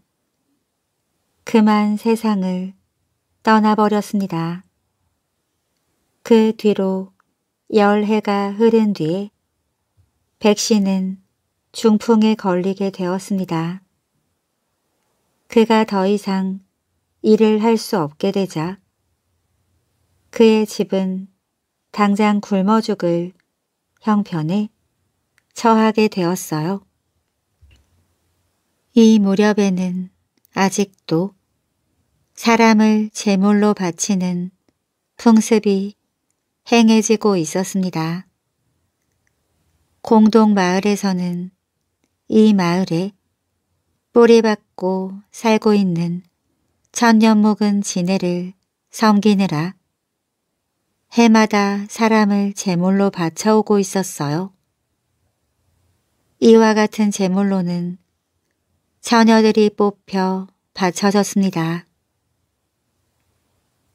그만 세상을 떠나버렸습니다. 그 뒤로 열 해가 흐른 뒤에 백신은 중풍에 걸리게 되었습니다. 그가 더 이상 일을 할 수 없게 되자 그의 집은 당장 굶어 죽을 형편에 처하게 되었어요. 이 무렵에는 아직도 사람을 제물로 바치는 풍습이 행해지고 있었습니다. 공동 마을에서는 이 마을에 뿌리박고 살고 있는 천년 묵은 지네를 섬기느라 해마다 사람을 제물로 바쳐오고 있었어요. 이와 같은 제물로는 처녀들이 뽑혀 바쳐졌습니다.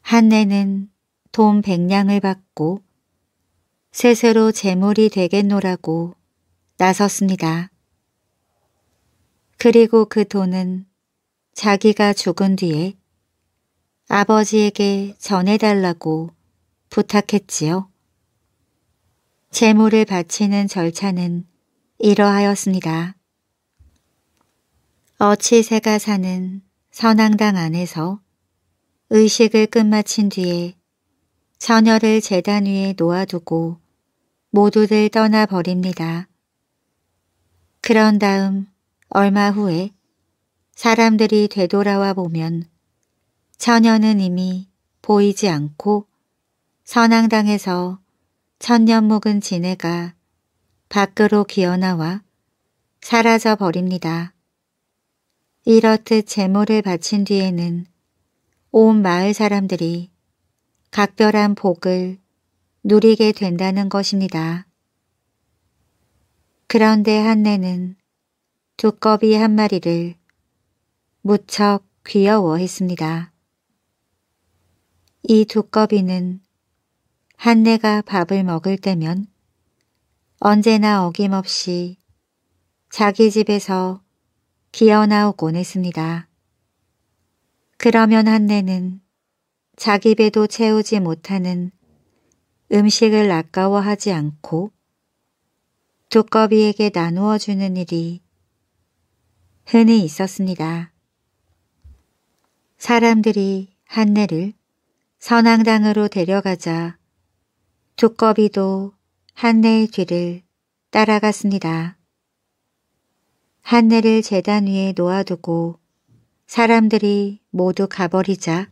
한내는 돈 백냥을 받고 스스로 제물이 되겠노라고 나섰습니다. 그리고 그 돈은 자기가 죽은 뒤에 아버지에게 전해달라고 부탁했지요. 재물을 바치는 절차는 이러하였습니다. 어치세가 사는 선앙당 안에서 의식을 끝마친 뒤에 처녀를 재단 위에 놓아두고 모두들 떠나버립니다. 그런 다음 얼마 후에 사람들이 되돌아와 보면 처녀는 이미 보이지 않고 선앙당에서 천년 묵은 지네가 밖으로 기어나와 사라져 버립니다. 이렇듯 제모를 바친 뒤에는 온 마을 사람들이 각별한 복을 누리게 된다는 것입니다. 그런데 한내는 두꺼비 한 마리를 무척 귀여워했습니다. 이 두꺼비는 한내가 밥을 먹을 때면 언제나 어김없이 자기 집에서 기어나오곤 했습니다. 그러면 한내는 자기 배도 채우지 못하는 음식을 아까워하지 않고 두꺼비에게 나누어 주는 일이 흔히 있었습니다. 사람들이 한내를 선앙당으로 데려가자 두꺼비도 한내의 뒤를 따라갔습니다. 한내를 재단 위에 놓아두고 사람들이 모두 가버리자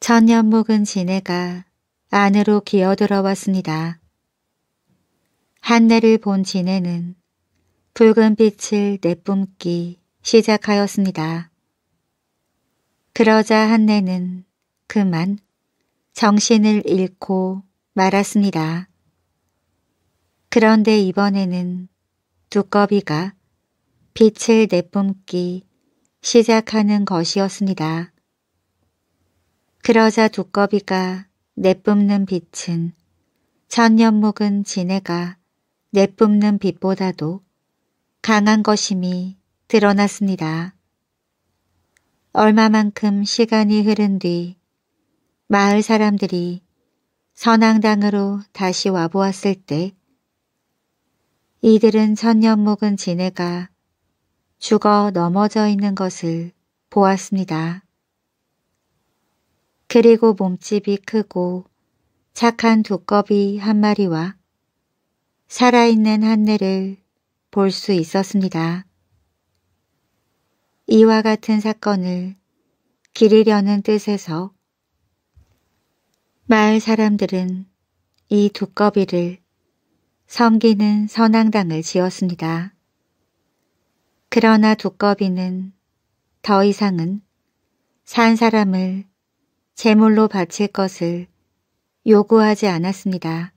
천년 묵은 지네가 안으로 기어들어왔습니다. 한내를 본 지네는 붉은 빛을 내뿜기 시작하였습니다. 그러자 한내는 그만 정신을 잃고 말았습니다. 그런데 이번에는 두꺼비가 빛을 내뿜기 시작하는 것이었습니다. 그러자 두꺼비가 내뿜는 빛은 천년묵은 지네가 내뿜는 빛보다도 강한 것임이 드러났습니다. 얼마만큼 시간이 흐른 뒤 마을 사람들이 선앙당으로 다시 와보았을 때 이들은 천년목은 지네가 죽어 넘어져 있는 것을 보았습니다. 그리고 몸집이 크고 착한 두꺼비 한 마리와 살아있는 한내를 볼 수 있었습니다. 이와 같은 사건을 기리려는 뜻에서 마을 사람들은 이 두꺼비를 섬기는 선앙당을 지었습니다. 그러나 두꺼비는 더 이상은 산 사람을 제물로 바칠 것을 요구하지 않았습니다.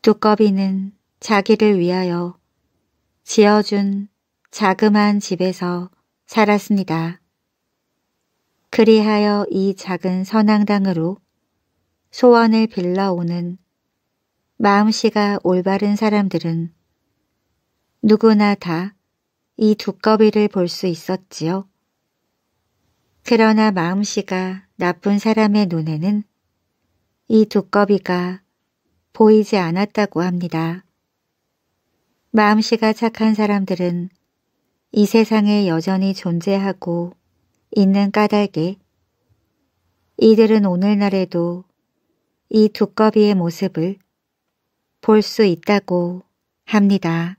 두꺼비는 자기를 위하여 지어준 자그마한 집에서 살았습니다. 그리하여 이 작은 선앙당으로 소원을 빌러오는 마음씨가 올바른 사람들은 누구나 다 이 두꺼비를 볼 수 있었지요. 그러나 마음씨가 나쁜 사람의 눈에는 이 두꺼비가 보이지 않았다고 합니다. 마음씨가 착한 사람들은 이 세상에 여전히 존재하고 있는 까닭에 이들은 오늘날에도 이 두꺼비의 모습을 볼 수 있다고 합니다.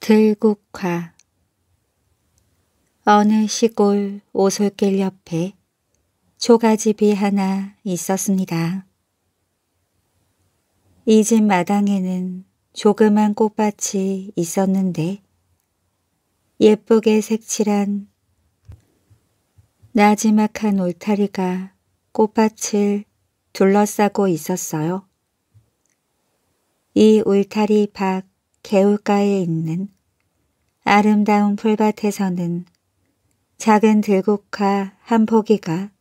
들국화 어느 시골 오솔길 옆에 초가집이 하나 있었습니다. 이 집 마당에는 조그만 꽃밭이 있었는데 예쁘게 색칠한 나지막한 울타리가 꽃밭을 둘러싸고 있었어요. 이 울타리 밖 개울가에 있는 아름다운 풀밭에서는 작은 들국화 한 포기가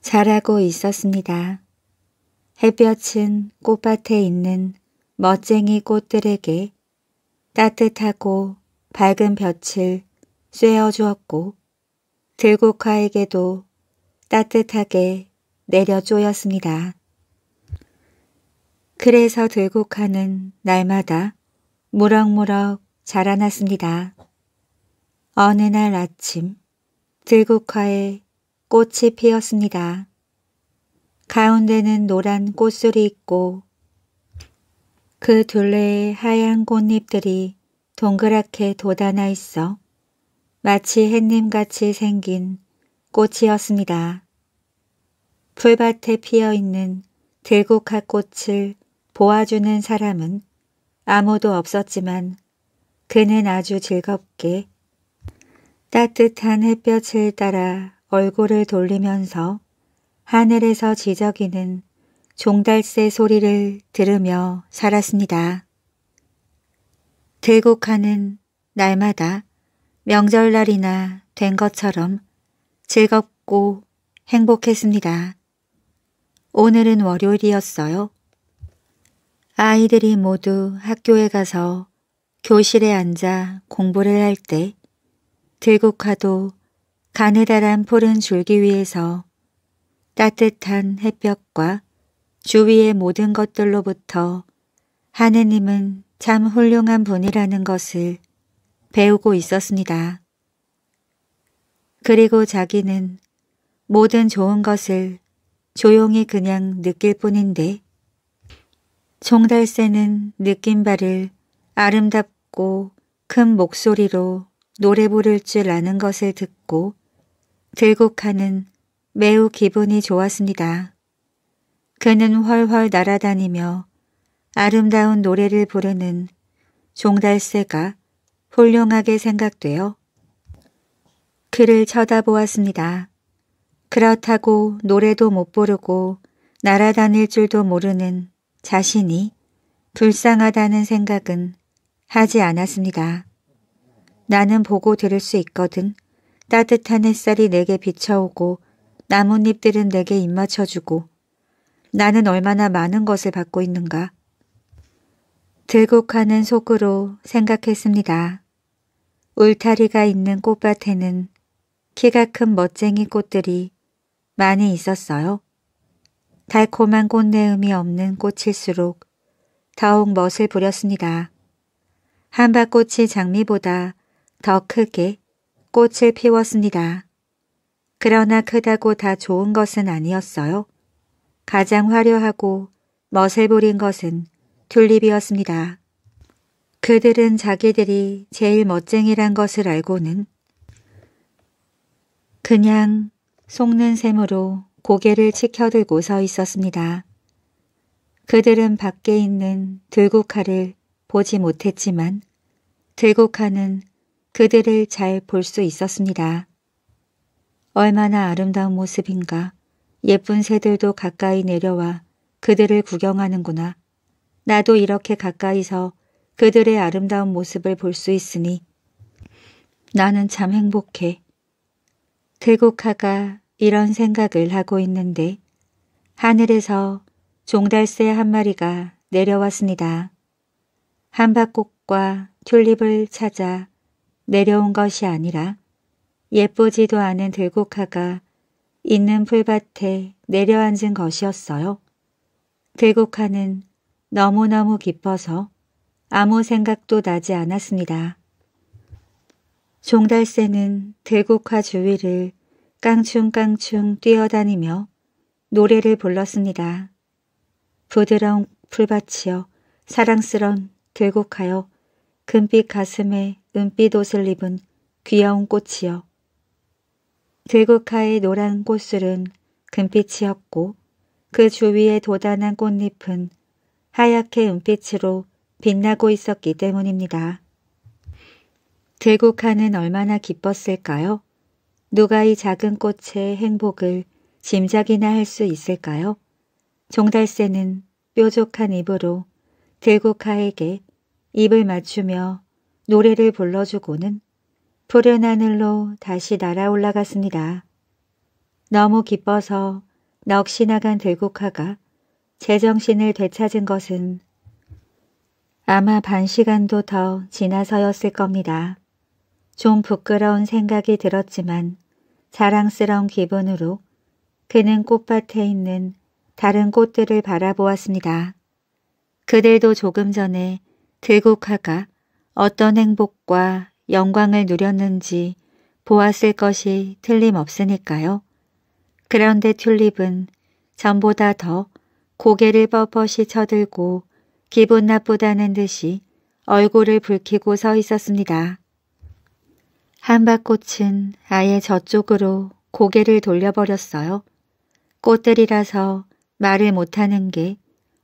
자라고 있었습니다. 햇볕은 꽃밭에 있는 멋쟁이 꽃들에게 따뜻하고 밝은 볕을 쐬어 주었고 들국화에게도 따뜻하게 내려쪼였습니다. 그래서 들국화는 날마다 무럭무럭 자라났습니다. 어느 날 아침 들국화에 꽃이 피었습니다. 가운데는 노란 꽃술이 있고 그 둘레에 하얀 꽃잎들이 동그랗게 돋아나 있어 마치 햇님같이 생긴 꽃이었습니다. 풀밭에 피어 있는 들국화 꽃을 보아주는 사람은 아무도 없었지만 그는 아주 즐겁게 따뜻한 햇볕을 따라 얼굴을 돌리면서 하늘에서 지저귀는 종달새 소리를 들으며 살았습니다. 들국화는 날마다 명절날이나 된 것처럼 즐겁고 행복했습니다. 오늘은 월요일이었어요. 아이들이 모두 학교에 가서 교실에 앉아 공부를 할 때 들국화도 가느다란 풀은 줄기 위에서 따뜻한 햇볕과 주위의 모든 것들로부터 하느님은 참 훌륭한 분이라는 것을 배우고 있었습니다. 그리고 자기는 모든 좋은 것을 조용히 그냥 느낄 뿐인데 종달새는 느낌 바를 아름답고 큰 목소리로 노래 부를 줄 아는 것을 듣고 들국하는 매우 기분이 좋았습니다. 그는 훨훨 날아다니며 아름다운 노래를 부르는 종달새가 훌륭하게 생각되어 그를 쳐다보았습니다. 그렇다고 노래도 못 부르고 날아다닐 줄도 모르는 자신이 불쌍하다는 생각은 하지 않았습니다. 나는 보고 들을 수 있거든. 따뜻한 햇살이 내게 비쳐오고 나뭇잎들은 내게 입맞춰주고 나는 얼마나 많은 것을 받고 있는가. 들곡하는 속으로 생각했습니다. 울타리가 있는 꽃밭에는 키가 큰 멋쟁이 꽃들이 많이 있었어요. 달콤한 꽃내음이 없는 꽃일수록 더욱 멋을 부렸습니다. 한바꽃이 장미보다 더 크게 꽃을 피웠습니다. 그러나 크다고 다 좋은 것은 아니었어요. 가장 화려하고 멋을 부린 것은 튤립이었습니다. 그들은 자기들이 제일 멋쟁이란 것을 알고는 그냥 속는 셈으로 고개를 치켜들고 서 있었습니다. 그들은 밖에 있는 들국화를 보지 못했지만 들국화는 그들을 잘 볼 수 있었습니다. 얼마나 아름다운 모습인가. 예쁜 새들도 가까이 내려와 그들을 구경하는구나. 나도 이렇게 가까이서 그들의 아름다운 모습을 볼 수 있으니 나는 참 행복해. 태국하가 이런 생각을 하고 있는데 하늘에서 종달새 한 마리가 내려왔습니다. 한박꽃과 튤립을 찾아 내려온 것이 아니라 예쁘지도 않은 들국화가 있는 풀밭에 내려앉은 것이었어요. 들국화는 너무너무 기뻐서 아무 생각도 나지 않았습니다. 종달새는 대국화 주위를 깡충깡충 뛰어다니며 노래를 불렀습니다. 부드러운 풀밭이여 사랑스런 대곡하여 금빛 가슴에 은빛 옷을 입은 귀여운 꽃이여 대곡하의 노란 꽃술은 금빛이었고 그 주위에 도단한 꽃잎은 하얗게 은빛으로 빛나고 있었기 때문입니다. 제국하는 얼마나 기뻤을까요? 누가 이 작은 꽃의 행복을 짐작이나 할 수 있을까요? 종달새는 뾰족한 입으로 제국하에게 입을 맞추며 노래를 불러주고는 푸른 하늘로 다시 날아 올라갔습니다. 너무 기뻐서 넋이 나간 들국화가 제정신을 되찾은 것은 아마 반 시간도 더 지나서였을 겁니다. 좀 부끄러운 생각이 들었지만 자랑스러운 기분으로 그는 꽃밭에 있는 다른 꽃들을 바라보았습니다. 그들도 조금 전에 들국화가 어떤 행복과 영광을 누렸는지 보았을 것이 틀림없으니까요. 그런데 튤립은 전보다 더 고개를 뻣뻣이 쳐들고 기분 나쁘다는 듯이 얼굴을 붉히고 서 있었습니다. 한바꽃은 아예 저쪽으로 고개를 돌려버렸어요. 꽃들이라서 말을 못하는 게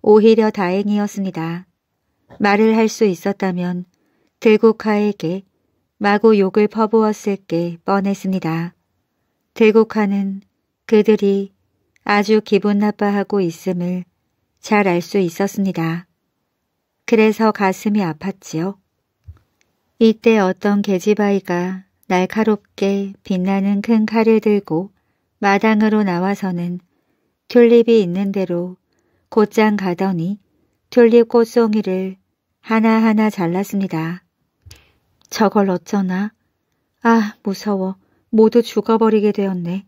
오히려 다행이었습니다. 말을 할 수 있었다면 들국화에게 마구 욕을 퍼부었을 게 뻔했습니다. 들국화는 그들이 아주 기분 나빠하고 있음을 잘 알 수 있었습니다. 그래서 가슴이 아팠지요. 이때 어떤 계집아이가 날카롭게 빛나는 큰 칼을 들고 마당으로 나와서는 튤립이 있는 대로 곧장 가더니 튤립 꽃송이를 하나하나 잘랐습니다. 저걸 어쩌나? 아 무서워. 모두 죽어버리게 되었네.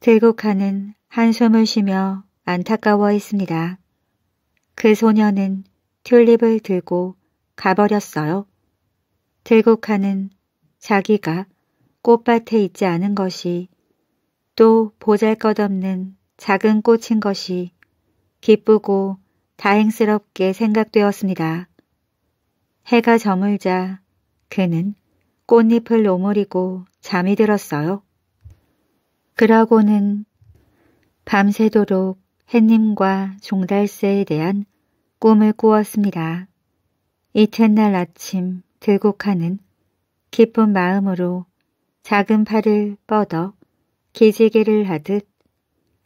들국하는 한숨을 쉬며 안타까워했습니다. 그 소녀는 튤립을 들고 가버렸어요. 들국하는 자기가 꽃밭에 있지 않은 것이 또 보잘것없는 작은 꽃인 것이 기쁘고 다행스럽게 생각되었습니다. 해가 저물자 그는 꽃잎을 오므리고 잠이 들었어요. 그러고는 밤새도록 햇님과 종달새에 대한 꿈을 꾸었습니다. 이튿날 아침 들고 카는 기쁜 마음으로 작은 팔을 뻗어 기지개를 하듯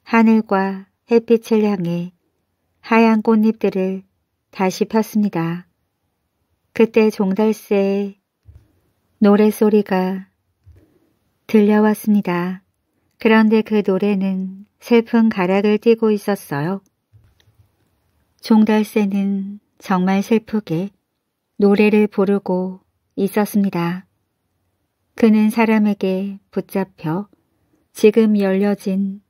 하늘과 햇빛을 향해 하얀 꽃잎들을 다시 폈습니다. 그때 종달새의 노래소리가 들려왔습니다. 그런데 그 노래는 슬픈 가락을 띠고 있었어요. 종달새는 정말 슬프게 노래를 부르고 있었습니다. 그는 사람에게 붙잡혀 지금 열려진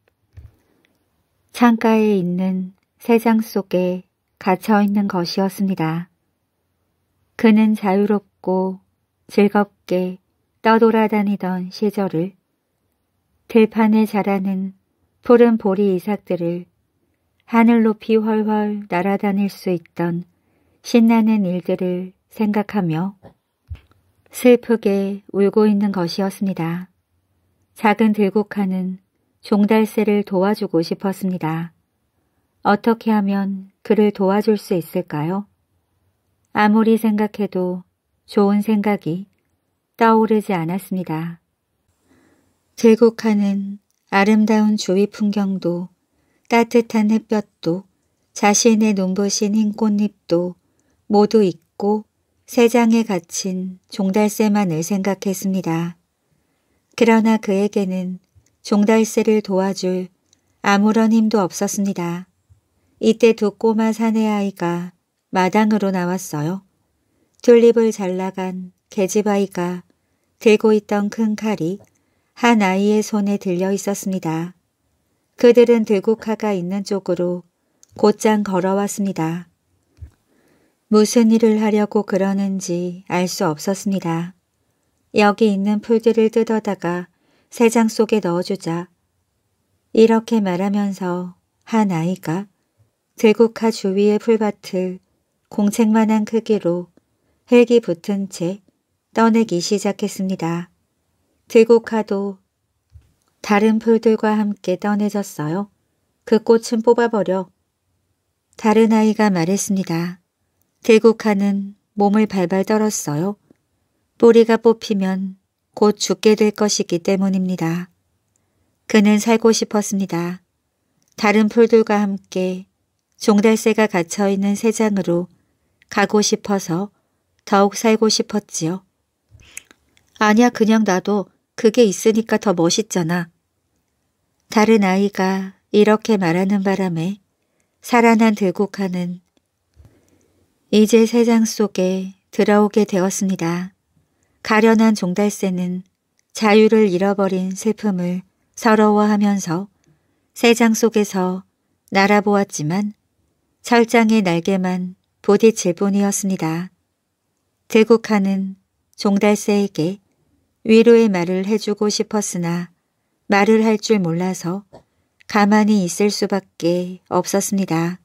창가에 있는 세상 속에 갇혀 있는 것이었습니다. 그는 자유롭고 즐겁게 떠돌아다니던 시절을 들판에 자라는 푸른 보리 이삭들을 하늘 높이 훨훨 날아다닐 수 있던 신나는 일들을 생각하며 슬프게 울고 있는 것이었습니다. 작은 들국화는 종달새를 도와주고 싶었습니다. 어떻게 하면 그를 도와줄 수 있을까요? 아무리 생각해도 좋은 생각이 떠오르지 않았습니다. 들국화는 아름다운 주위 풍경도 따뜻한 햇볕도 자신의 눈부신 흰 꽃잎도 모두 잊고 세장에 갇힌 종달새만을 생각했습니다. 그러나 그에게는 종달새를 도와줄 아무런 힘도 없었습니다. 이때 두 꼬마 사내아이가 마당으로 나왔어요. 튤립을 잘라간 계집아이가 들고 있던 큰 칼이 한 아이의 손에 들려 있었습니다. 그들은 들국화가 있는 쪽으로 곧장 걸어왔습니다. 무슨 일을 하려고 그러는지 알 수 없었습니다. 여기 있는 풀들을 뜯어다가 세 장 속에 넣어주자. 이렇게 말하면서 한 아이가 들국화 주위의 풀밭을 공책만한 크기로 헬기 붙은 채 떠내기 시작했습니다. 들국화도 다른 풀들과 함께 떠내졌어요. 그 꽃은 뽑아버려. 다른 아이가 말했습니다. 길국하는 몸을 발발 떨었어요. 뿌리가 뽑히면 곧 죽게 될 것이기 때문입니다. 그는 살고 싶었습니다. 다른 풀들과 함께 종달새가 갇혀있는 새장으로 가고 싶어서 더욱 살고 싶었지요. 아니야 그냥 나도 그게 있으니까 더 멋있잖아. 다른 아이가 이렇게 말하는 바람에 살아난 들국화는 이제 세상 속에 들어오게 되었습니다. 가련한 종달새는 자유를 잃어버린 슬픔을 서러워하면서 세상 속에서 날아보았지만 철장의 날개만 부딪힐 뿐이었습니다. 대국하는 종달새에게 위로의 말을 해주고 싶었으나 말을 할 줄 몰라서 가만히 있을 수밖에 없었습니다.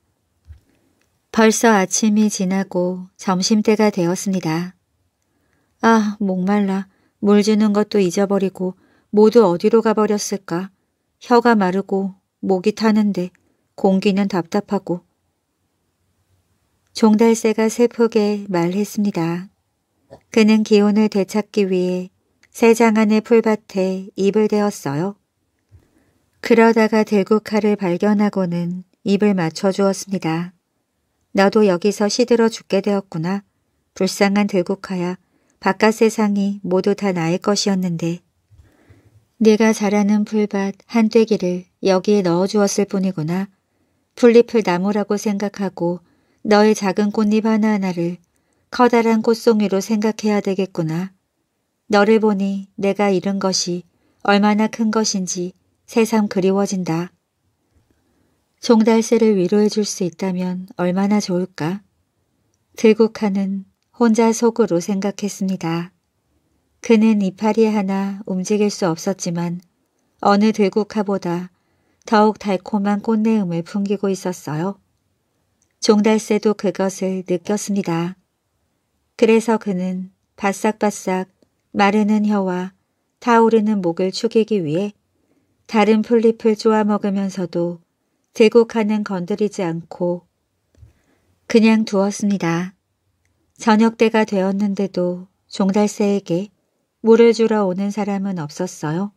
벌써 아침이 지나고 점심때가 되었습니다. 아, 목말라. 물 주는 것도 잊어버리고 모두 어디로 가버렸을까. 혀가 마르고 목이 타는데 공기는 답답하고. 종달새가 슬프게 말했습니다. 그는 기운을 되찾기 위해 세 장안의 풀밭에 입을 대었어요. 그러다가 대구칼을 발견하고는 입을 맞춰 주었습니다. 너도 여기서 시들어 죽게 되었구나. 불쌍한 들국하야. 바깥 세상이 모두 다 나의 것이었는데. 네가 자라는 풀밭 한떼기를 여기에 넣어주었을 뿐이구나. 풀잎을 나무라고 생각하고 너의 작은 꽃잎 하나하나를 커다란 꽃송이로 생각해야 되겠구나. 너를 보니 내가 잃은 것이 얼마나 큰 것인지 새삼 그리워진다. 종달새를 위로해 줄 수 있다면 얼마나 좋을까? 들국하는 혼자 속으로 생각했습니다. 그는 이파리 하나 움직일 수 없었지만 어느 들국화보다 더욱 달콤한 꽃내음을 풍기고 있었어요. 종달새도 그것을 느꼈습니다. 그래서 그는 바싹바싹 마르는 혀와 타오르는 목을 축이기 위해 다른 풀잎을 쪼아먹으면서도 대국화는 건드리지 않고 그냥 두었습니다. 저녁 때가 되었는데도 종달새에게 물을 주러 오는 사람은 없었어요.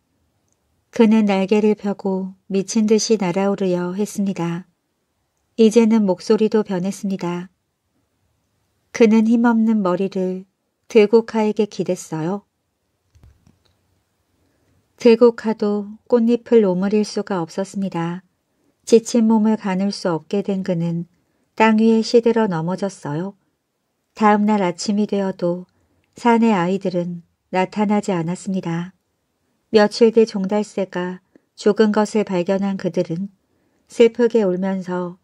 그는 날개를 펴고 미친 듯이 날아오르려 했습니다. 이제는 목소리도 변했습니다. 그는 힘없는 머리를 대국화에게 기댔어요. 대국화도 꽃잎을 오므릴 수가 없었습니다. 지친 몸을 가눌 수 없게 된 그는 땅 위에 시들어 넘어졌어요. 다음 날 아침이 되어도 산의 아이들은 나타나지 않았습니다. 며칠 뒤 종달새가 죽은 것을 발견한 그들은 슬프게 울면서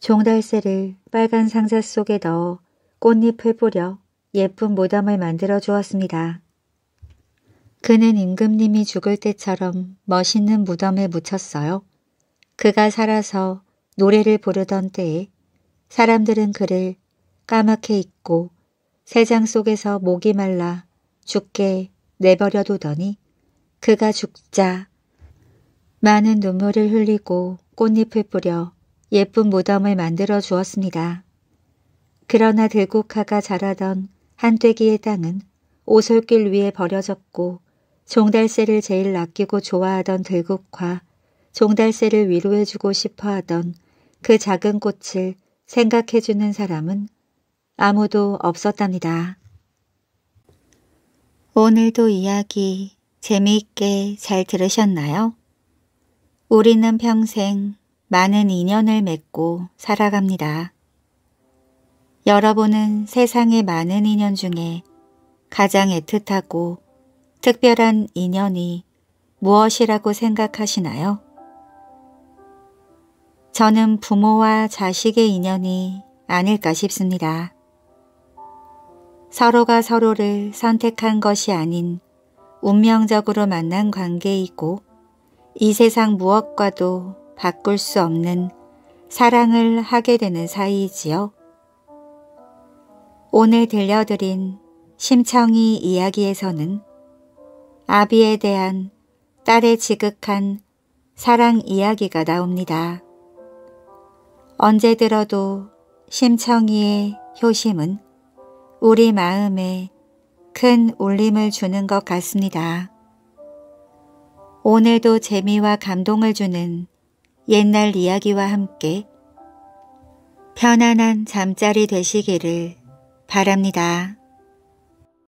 종달새를 빨간 상자 속에 넣어 꽃잎을 뿌려 예쁜 무덤을 만들어 주었습니다. 그는 임금님이 죽을 때처럼 멋있는 무덤에 묻혔어요. 그가 살아서 노래를 부르던 때에 사람들은 그를 까맣게 잊고 세상 속에서 목이 말라 죽게 내버려 두더니 그가 죽자 많은 눈물을 흘리고 꽃잎을 뿌려 예쁜 무덤을 만들어 주었습니다. 그러나 들국화가 자라던 한때기의 땅은 오솔길 위에 버려졌고 종달새를 제일 아끼고 좋아하던 들국화 종달새를 위로해주고 싶어 하던 그 작은 꽃을 생각해주는 사람은 아무도 없었답니다. 오늘도 이야기 재미있게 잘 들으셨나요? 우리는 평생 많은 인연을 맺고 살아갑니다. 여러분은 세상의 많은 인연 중에 가장 애틋하고 특별한 인연이 무엇이라고 생각하시나요? 저는 부모와 자식의 인연이 아닐까 싶습니다. 서로가 서로를 선택한 것이 아닌 운명적으로 만난 관계이고 이 세상 무엇과도 바꿀 수 없는 사랑을 하게 되는 사이이지요. 오늘 들려드린 심청이 이야기에서는 아비에 대한 딸의 지극한 사랑 이야기가 나옵니다. 언제 들어도 심청이의 효심은 우리 마음에 큰 울림을 주는 것 같습니다. 오늘도 재미와 감동을 주는 옛날 이야기와 함께 편안한 잠자리 되시기를 바랍니다.